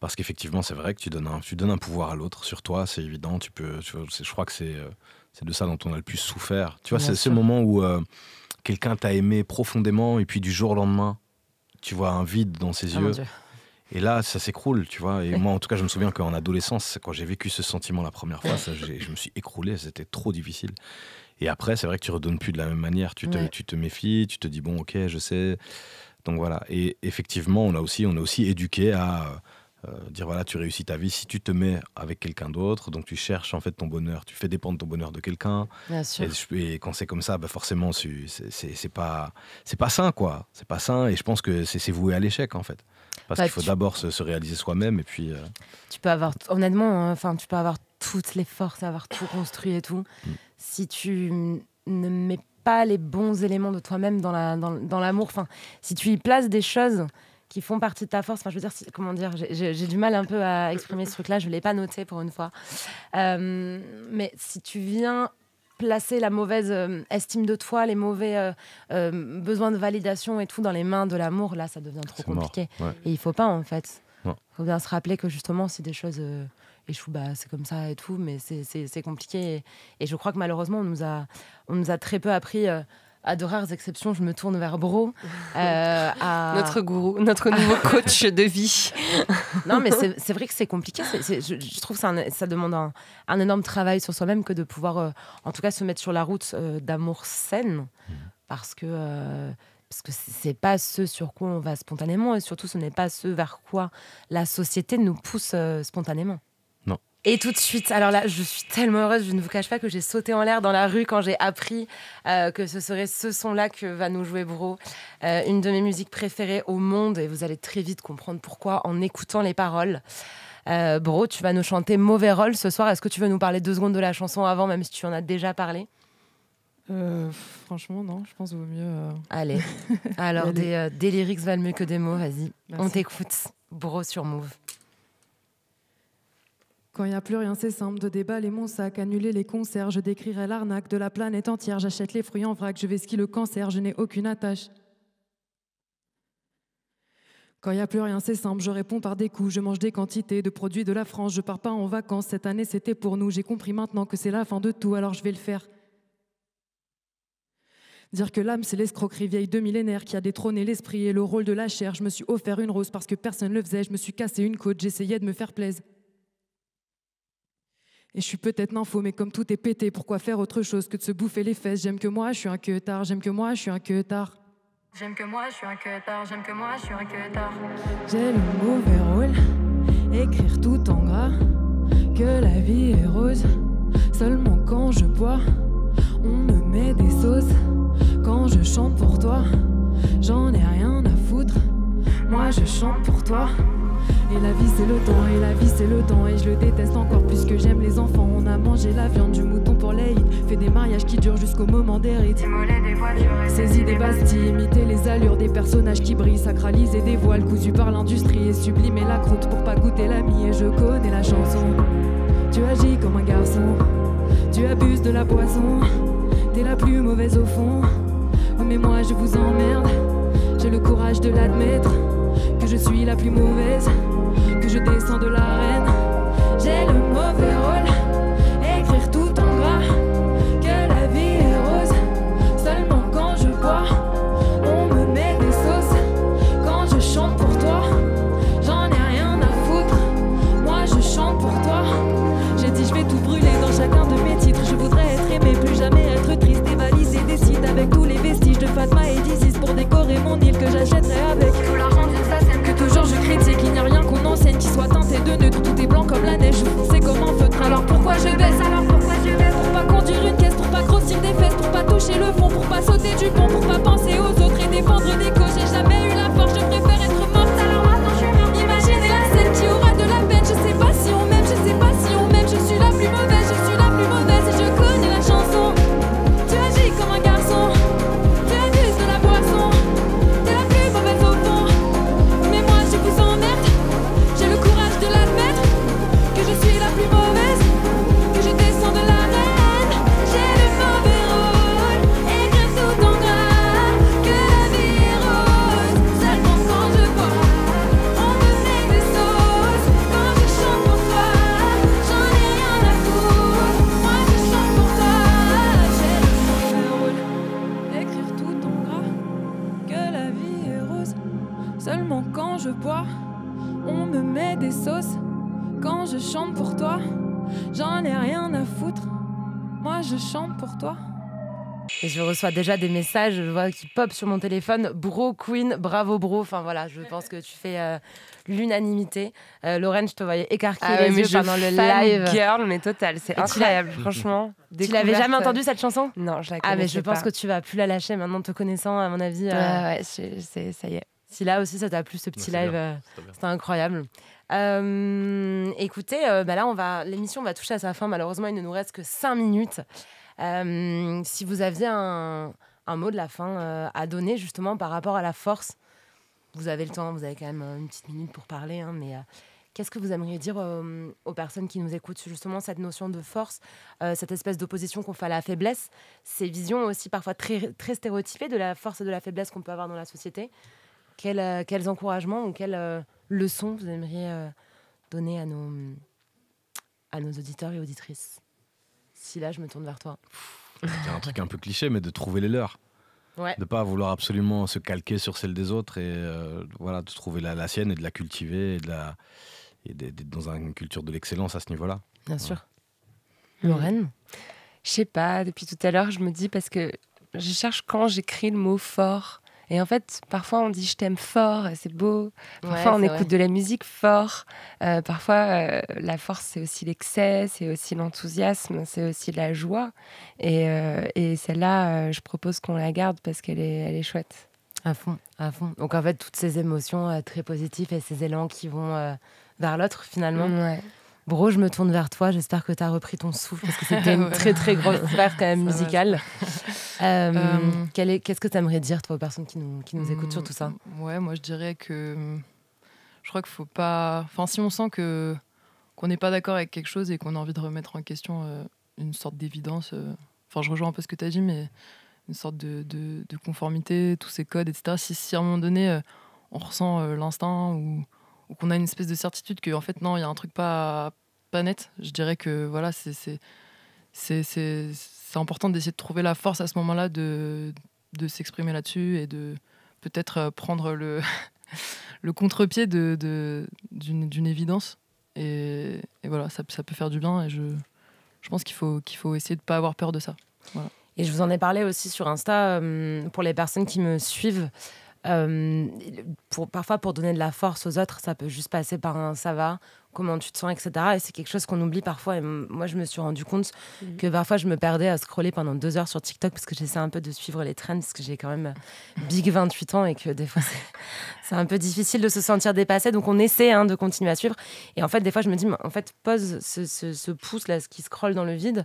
Parce qu'effectivement, c'est vrai que tu donnes un, tu donnes un pouvoir à l'autre sur toi, c'est évident. Tu peux, je crois que euh, c'est de ça dont on a le plus souffert. Tu vois, c'est ce moment où euh, quelqu'un t'a aimé profondément et puis du jour au lendemain, tu vois un vide dans ses ah, yeux. Et là, ça s'écroule, tu vois. Et moi, en tout cas, je me souviens qu'en adolescence, quand j'ai vécu ce sentiment la première fois, je me suis écroulé, c'était trop difficile. Et après, c'est vrai que tu redonnes plus de la même manière. Tu te, tu te méfies, tu te dis, bon, ok, je sais. Donc voilà. Et effectivement, on a aussi, on a aussi éduqué à euh, dire voilà, tu réussis ta vie si tu te mets avec quelqu'un d'autre, donc tu cherches en fait ton bonheur, tu fais dépendre ton bonheur de quelqu'un. Et, et, quand c'est comme ça, bah forcément, c'est pas, pas sain, quoi. C'est pas sain, et je pense que c'est voué à l'échec, en fait. Parce bah, qu'il faut d'abord se, réaliser soi-même, et puis. Euh, tu peux avoir, honnêtement, hein, enfin, tu peux avoir toutes les forces, avoir tout construit et tout. Mm. Si tu ne mets pas les bons éléments de toi-même dans l'amour, la, dans, enfin, si tu y places des choses qui font partie de ta force. Enfin, je veux dire, comment dire, j'ai du mal un peu à exprimer ce truc-là. Je ne l'ai pas noté pour une fois. Euh, mais si tu viens placer la mauvaise euh, estime de toi, les mauvais euh, besoins de validation et tout dans les mains de l'amour, là, ça devient trop compliqué. Et il faut pas, en fait. Il faut bien se rappeler que justement, si des choses échouent, bah, c'est comme ça et tout, mais c'est compliqué. Et, je crois que malheureusement, on nous a, on nous a très peu appris à de rares exceptions, je me tourne vers Bro. Euh, à... Notre gourou, notre nouveau (laughs) coach de vie. non, mais c'est vrai que c'est compliqué. je, trouve que ça, demande un, énorme travail sur soi-même que de pouvoir, euh, en tout cas, se mettre sur la route euh, d'amour saine. Mmh. Parce que parce que c'est pas ce sur quoi on va spontanément et surtout ce n'est pas ce vers quoi la société nous pousse spontanément. Et tout de suite, alors là, je suis tellement heureuse, je ne vous cache pas que j'ai sauté en l'air dans la rue quand j'ai appris euh, que ce serait ce son-là que va nous jouer Bro, euh, une de mes musiques préférées au monde, et vous allez très vite comprendre pourquoi en écoutant les paroles. Euh, bro, tu vas nous chanter Mauvais Rôle ce soir. Est-ce que tu veux nous parler deux secondes de la chanson avant, même si tu en as déjà parlé Franchement, non, je pense qu'il vaut mieux. Allez, (laughs) alors des, des, lyrics valent mieux que des mots, vas-y, on t'écoute. Bro sur Move. Quand il n'y a plus rien, c'est simple, de déballer mon sac, annuler les concerts, je décrirai l'arnaque de la planète entière, j'achète les fruits en vrac, je vais skier le cancer, je n'ai aucune attache. Quand il n'y a plus rien, c'est simple, je réponds par des coups, je mange des quantités de produits de la France, je pars pas en vacances, cette année c'était pour nous, j'ai compris maintenant que c'est la fin de tout, alors je vais le faire. Dire que l'âme, c'est l'escroquerie vieille de millénaires qui a détrôné l'esprit et le rôle de la chair, je me suis offert une rose parce que personne ne le faisait, je me suis cassé une côte, j'essayais de me faire plaisir. Et je suis peut-être nympho, mais comme tout est pété, pourquoi faire autre chose que de se bouffer les fesses J'aime que moi, je suis un que tard, j'aime que moi, je suis un que tard. J'aime que moi, je suis un que tard, j'aime que moi, je suis un que tard. J'ai le mauvais rôle, écrire tout en gras, que la vie est rose, seulement quand je bois, on me met des sauces, quand je chante pour toi, j'en ai rien à foutre, moi je chante pour toi. Et la vie c'est le temps, et la vie c'est le temps Et je le déteste encore plus que j'aime les enfants On a mangé la viande du mouton pour les Fait des mariages qui durent jusqu'au moment des rites des voitures des bastilles, imiter les allures des personnages qui brillent Sacraliser des voiles cousus par l'industrie Et sublimer la croûte pour pas goûter l'ami Et je connais la chanson Tu agis comme un garçon Tu abuses de la poisson T'es la plus mauvaise au fond mais moi je vous emmerde J'ai le courage de l'admettre que je suis la plus mauvaise, que je descends de l'arène. J'ai le mauvais rôle, écrire tout en gras, que la vie est rose, seulement quand je bois. On me met des sauces, quand je chante pour toi, j'en ai rien à foutre. Moi je chante pour toi, j'ai dit je vais tout brûler dans chacun de mes titres. Je voudrais être aimé, plus jamais être triste, des décide avec tous les vestiges de Fatma et d'Isis pour décorer mon île que j'achèterai avec. C'est il n'y a rien qu'on enseigne qui soit teinté de neutre. Tout est blanc comme la neige, c'est comme un feutre. Alors pourquoi je baisse Alors pourquoi je baisse Pour pas conduire une caisse, pour pas grossir des fesses, pour pas toucher le fond, pour pas sauter du pont, pour pas penser aux autres et défendre des causes. J'ai jamais eu la force, je préfère. soit déjà des messages, je vois qui pop sur mon téléphone. Bro Queen, bravo bro. Enfin voilà, je pense que tu fais euh, l'unanimité. Euh, je te voyais écarquiller ah les yeux pendant le live. Girl, mais total, c'est incroyable, (laughs) franchement. Tu l'avais jamais entendu cette chanson Non, je la connais Ah mais je pense que tu vas plus la lâcher maintenant te connaissant, à mon avis. Euh. ouais, c'est, ça y est. Si là aussi ça t'a plu ce petit live, euh, c'était incroyable. écoutez, bah là, on va, l'émission va toucher à sa fin. Malheureusement, il ne nous reste que 5 minutes. Euh, si vous aviez un, mot de la fin euh, à donner justement par rapport à la force, vous avez le temps, vous avez quand même euh, une petite minute pour parler, hein, mais qu'est-ce que vous aimeriez dire aux personnes qui nous écoutent justement cette notion de force, cette espèce d'opposition qu'on fait à la faiblesse, ces visions aussi parfois très, très stéréotypées de la force et de la faiblesse qu'on peut avoir dans la société quels, quels encouragements ou quelles leçons vous aimeriez donner à nos, à nos auditeurs et auditrices si là, je me tourne vers toi. C'est un (laughs) truc un peu cliché, mais de trouver les leurs. De ne pas vouloir absolument se calquer sur celle des autres et euh, voilà, de trouver la, la, sienne et de la cultiver et de et d'être dans une culture de l'excellence à ce niveau-là. Bien sûr. Hmm. Lorraine Je sais pas, depuis tout à l'heure, je me dis parce que je cherche quand j'écris le mot fort et en fait, parfois on dit je t'aime fort, c'est beau. Parfois on écoute de la musique fort. Euh, parfois euh, la force c'est aussi l'excès, c'est aussi l'enthousiasme, c'est aussi la joie. Et, euh, celle-là, je propose qu'on la garde parce qu'elle est, elle est chouette. À fond, à fond. Donc en fait, toutes ces émotions très positives et ces élans qui vont vers l'autre finalement. Bro, je me tourne vers toi. J'espère que tu as repris ton souffle parce que c'était (laughs) une très très grosse affaire quand même musicale. Euh, euh, qu'est-ce que tu aimerais dire, toi, aux personnes qui nous, qui nous écoutent sur tout ça mm, Ouais, moi je dirais que mm, je crois qu'il faut pas. Enfin, si on sent que qu'on n'est pas d'accord avec quelque chose et qu'on a envie de remettre en question euh, une sorte d'évidence, enfin, je rejoins un peu ce que tu as dit, mais une sorte de, de, conformité, tous ces codes, etc. Si, si à un moment donné on ressent l'instinct ou ou qu'on a une espèce de certitude que en fait non, il y a un truc pas pas net, je dirais que voilà, c'est c'est important d'essayer de trouver la force à ce moment-là de, s'exprimer là-dessus et de peut-être euh, prendre le, (laughs) le contre-pied d'une de, d'une évidence. Et, voilà, ça, peut faire du bien et je, je pense qu'il faut, qu'il faut essayer de pas avoir peur de ça. Et je vous en ai parlé aussi sur Insta euh, pour les personnes qui me suivent. Euh, parfois, pour donner de la force aux autres, ça peut juste passer par un ça va, comment tu te sens, etc. Et c'est quelque chose qu'on oublie parfois. Et moi, je me suis rendu compte mhm. que parfois, je me perdais à scroller pendant deux heures sur TikTok parce que j'essaie un peu de suivre les trends, parce que j'ai quand même euh, big 28 ans et que des fois, c'est un peu difficile de se sentir dépassé. Donc, on essaie hein, de continuer à suivre. Et en fait, des fois, je me dis, en fait, pose ce, ce, ce pouce là, ce qui scrolle dans le vide,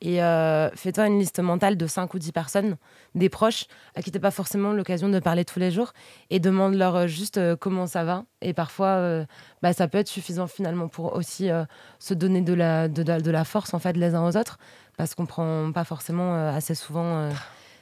et euh, fais-toi une liste mentale de 5 ou 10 personnes, des proches, à qui tu pas forcément l'occasion de parler tous les jours, et demande-leur euh, juste euh, comment ça va. Et parfois, bah, ça peut être suffisant finalement pour aussi se donner de la, force en fait les uns aux autres, parce qu'on prend pas forcément assez souvent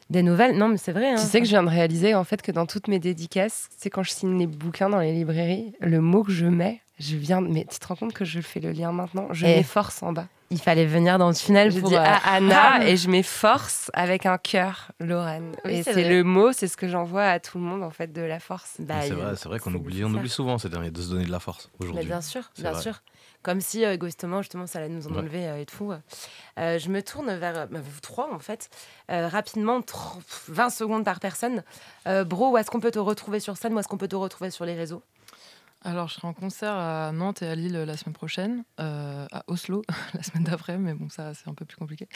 des nouvelles. Non, mais c'est vrai. Hein. Tu sais que je viens de réaliser en fait que dans toutes mes dédicaces, c'est quand je signe les bouquins dans les librairies, le mot que je mets, je viens. Mais tu te rends compte que je fais le lien maintenant Je eh. mets force en bas il fallait venir dans le tunnel je pour dis euh, à Anna ah. et je m'efforce avec un cœur, Lorraine. et c'est le mot, c'est ce que j'envoie à tout le monde en fait de la force. Bah, euh, c'est vrai, vrai qu'on oublie, on oublie souvent ces derniers de se donner de la force aujourd'hui. Bah, bien sûr, bien sûr. Comme si égoïstement, euh, justement, ça allait nous enlever et tout. je me tourne vers bah, vous trois en fait, rapidement, 20 secondes par personne. bro, où est-ce qu'on peut te retrouver sur scène Où est-ce qu'on peut te retrouver sur les réseaux alors, je serai en concert à Nantes et à Lille la semaine prochaine, euh, à Oslo (laughs) la semaine d'après, mais bon, ça, c'est un peu plus compliqué.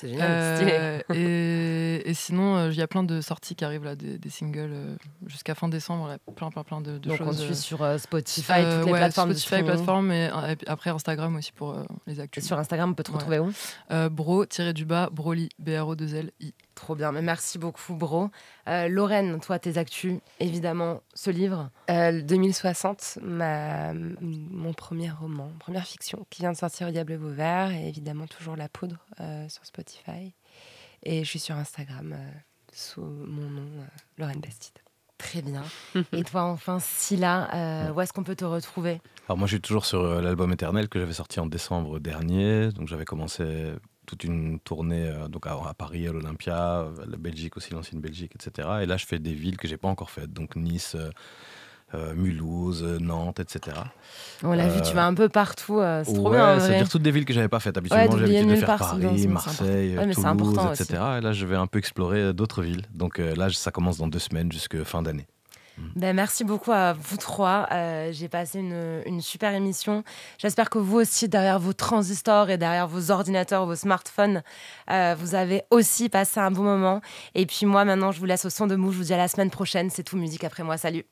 C'est génial, euh, (laughs) et, et, sinon, euh, il y a plein de sorties qui arrivent, là, des, singles jusqu'à fin décembre, plein, plein, plein de, de Donc on suit sur Spotify, toutes les plateformes. Spotify, plateforme, et, après Instagram aussi pour les actus. Et sur Instagram, on peut te retrouver où Bro-du-bas, Broly, B-R-O-2-L-I. Trop bien, mais merci beaucoup, bro. Euh, Lorraine, toi, tes actus, évidemment, ce livre. 2060, euh, ma, mon premier roman, première fiction, qui vient de sortir au Diable Vauvert, et évidemment, toujours La Poudre euh, sur Spotify. Et je suis sur Instagram euh, sous mon nom, Lorraine Bastide. Très bien. (laughs) Et toi, enfin, Silla, où est-ce qu'on peut te retrouver Alors, moi, je suis toujours sur l'album éternel que j'avais sorti en décembre dernier. Donc, j'avais commencé toute une tournée euh, donc à, Paris, à l'Olympia, euh, la Belgique aussi, l'ancienne Belgique, etc. Et là, je fais des villes que j'ai pas encore faites, donc Nice. Euh, Mulhouse, Nantes, etc. On oh, l'a vu, tu vas un peu partout, c'est trop bien. C'est-à-dire toutes des villes que j'avais pas faites. Habituellement, j'ai l'habitude de faire Paris, Marseille, Toulouse, etc. Et là, je vais un peu explorer d'autres villes. Donc là, ça commence dans deux semaines jusqu'à fin d'année. Ben, merci beaucoup à vous trois. Euh, j'ai passé une, super émission. J'espère que vous aussi, derrière vos transistors et derrière vos ordinateurs, vos smartphones, euh, vous avez aussi passé un bon moment. Et puis moi, maintenant, je vous laisse au son de mou. Je vous dis à la semaine prochaine. C'est tout musique après moi. Salut.